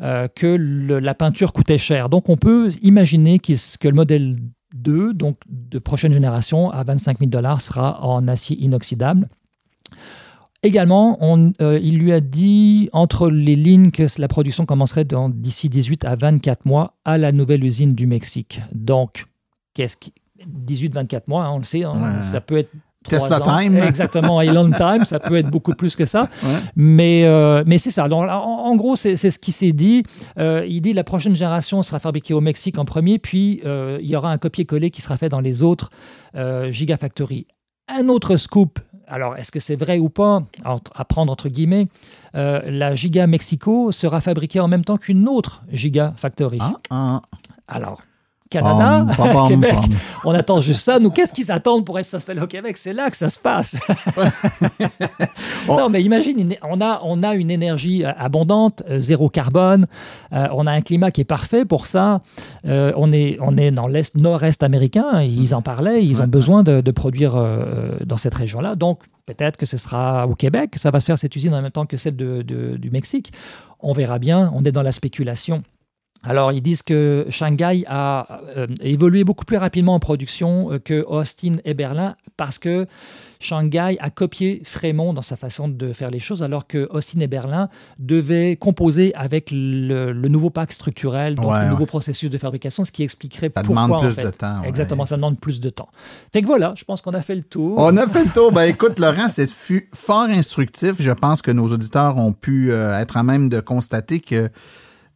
que la peinture coûtait cher. Donc on peut imaginer que le modèle 2, donc de prochaine génération, à 25 000 dollars, sera en acier inoxydable. Également, on, euh, il lui a dit entre les lignes que la production commencerait d'ici 18 à 24 mois à la nouvelle usine du Mexique. Donc, qu'est-ce qui 18-24 mois, hein, on le sait, hein, ça peut être Tesla Time. Exactement, long Time, ça peut être beaucoup plus que ça. Mais, euh, mais c'est ça. Donc, en, gros, c'est ce qui s'est dit. Euh, il dit la prochaine génération sera fabriquée au Mexique en premier, puis il y aura un copier-coller qui sera fait dans les autres Gigafactory. Un autre scoop alors est-ce que c'est vrai ou pas, à prendre entre guillemets, euh, la Giga Mexico sera fabriquée en même temps qu'une autre Giga Factory. Ah, ah. Alors, Canada, Québec. On attend juste ça. Nous, qu'est-ce qu'ils attendent pour s'installer au Québec C'est là que ça se passe. Oh. non, mais imagine, on a, on a une énergie euh, abondante, euh, zéro carbone. Euh, on a un climat qui est parfait pour ça. on, est, on est dans l'est nord-est américain. Ils en parlaient. Ils ont besoin de, produire dans cette région-là. Donc, peut-être que ce sera au Québec. Ça va se faire cette usine en même temps que celle du Mexique. On verra bien. On est dans la spéculation. Alors, ils disent que Shanghai a euh, évolué beaucoup plus rapidement en production euh, que Austin et Berlin parce que Shanghai a copié Fremont dans sa façon de faire les choses, alors que Austin et Berlin devaient composer avec le, nouveau pack structurel, donc le nouveau processus de fabrication, ce qui expliquerait pourquoi. Ça demande plus de temps. Exactement, ça demande plus de temps. Fait que voilà, je pense qu'on a fait le tour. On a fait le tour. ben écoute, Laurent, c'est fort instructif. Je pense que nos auditeurs ont pu euh, être à même de constater que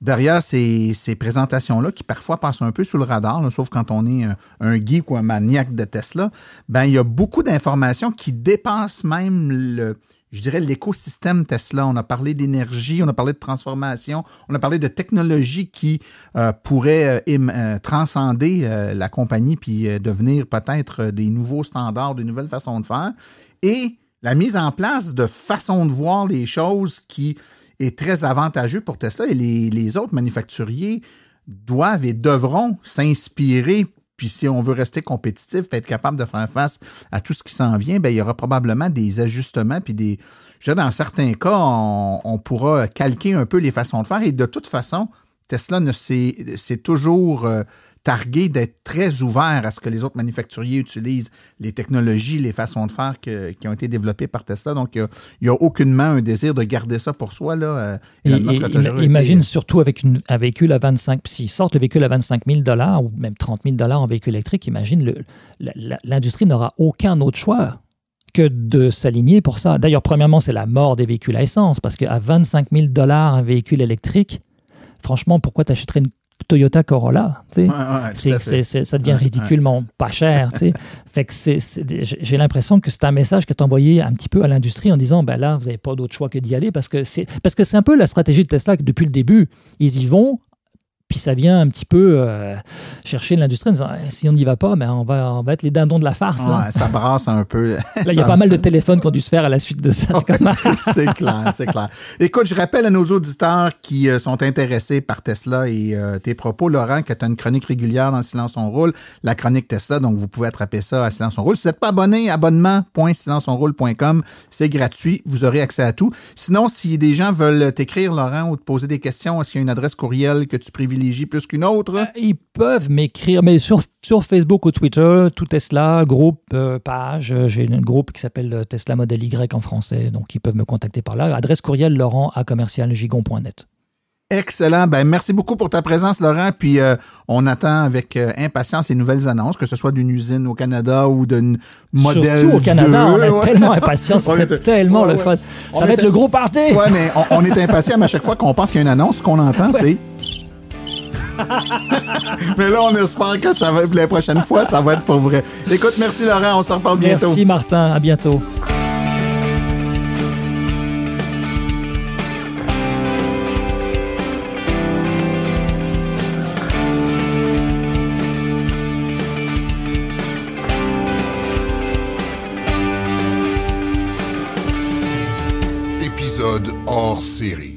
derrière ces, présentations-là, qui parfois passent un peu sous le radar, sauf quand on est euh, un, geek ou un maniaque de Tesla, ben, il y a beaucoup d'informations qui dépassent même le, je dirais, l'écosystème Tesla. On a parlé d'énergie, on a parlé de transformation, on a parlé de technologies qui euh, pourraient euh, transcender la compagnie puis devenir peut-être des nouveaux standards, des nouvelles façons de faire. Et la mise en place de façons de voir les choses qui est très avantageux pour Tesla et les, autres manufacturiers doivent et devront s'inspirer. Puis si on veut rester compétitif et être capable de faire face à tout ce qui s'en vient, bien, il y aura probablement des ajustements. Puis des, je dans certains cas, on, pourra calquer un peu les façons de faire. Et de toute façon, Tesla ne c'est toujours euh, targué d'être très ouvert à ce que les autres manufacturiers utilisent, les technologies, les façons de faire qui ont été développées par Tesla. Donc, euh, il n'y a, aucunement un désir de garder ça pour soi. Là, euh, imagine euh, surtout avec un véhicule à 25 S'ils sortent le véhicule à 25 000 ou même 30 000 en véhicule électrique, imagine, l'industrie n'aura aucun autre choix que de s'aligner pour ça. D'ailleurs, premièrement, c'est la mort des véhicules à essence, parce qu'à 25 000 un véhicule électrique, franchement, pourquoi t'achèterais une Toyota Corolla. ça devient ridiculement pas cher. fait que j'ai l'impression que c'est un message qui est envoyé un petit peu à l'industrie en disant ben là, vous n'avez pas d'autre choix que d'y aller parce que, c'est, parce que c'est un peu la stratégie de Tesla depuis le début, ils y vont puis ça vient un petit peu euh, chercher l'industrie en disant eh, si on n'y va pas, mais ben, on, va, être les dindons de la farce. Ça brasse un peu. Là, il y a pas mal de téléphones qui ont dû se faire à la suite de ça. c'est clair, c'est clair. Écoute, je rappelle à nos auditeurs qui euh, sont intéressés par Tesla et euh, tes propos, Laurent, que tu as une chronique régulière dans Silence on roule, la chronique Tesla. Donc, vous pouvez attraper ça à Silence on roule. Si vous n'êtes pas abonné, abonnement.silenceonroule.com. C'est gratuit. Vous aurez accès à tout. Sinon, si des gens veulent t'écrire, Laurent, ou te poser des questions, est-ce qu'il y a une adresse courriel que tu privilégies? plus qu'une autre? Euh, ils peuvent m'écrire, mais sur, sur Facebook ou Twitter, tout Tesla, groupe, euh, page. Euh, j'ai un groupe qui s'appelle Tesla Model Y en français, donc ils peuvent me contacter par là. Adresse courriel laurent à commercialgigon.net. Excellent. Ben, merci beaucoup pour ta présence, Laurent. Puis on attend avec impatience les nouvelles annonces, que ce soit d'une usine au Canada ou d'un modèle. Surtout au Canada, on est tellement impatients. C'est tellement le fun. Ça va être le gros party. Oui, mais on, est impatient, à chaque fois qu'on pense qu'il y a une annonce, ce qu'on entend, c'est Mais là, on espère que ça va, la prochaine fois, ça va être pour vrai. Écoute, merci Laurent, on se reparle bientôt. Merci Martin, à bientôt. Épisode hors série.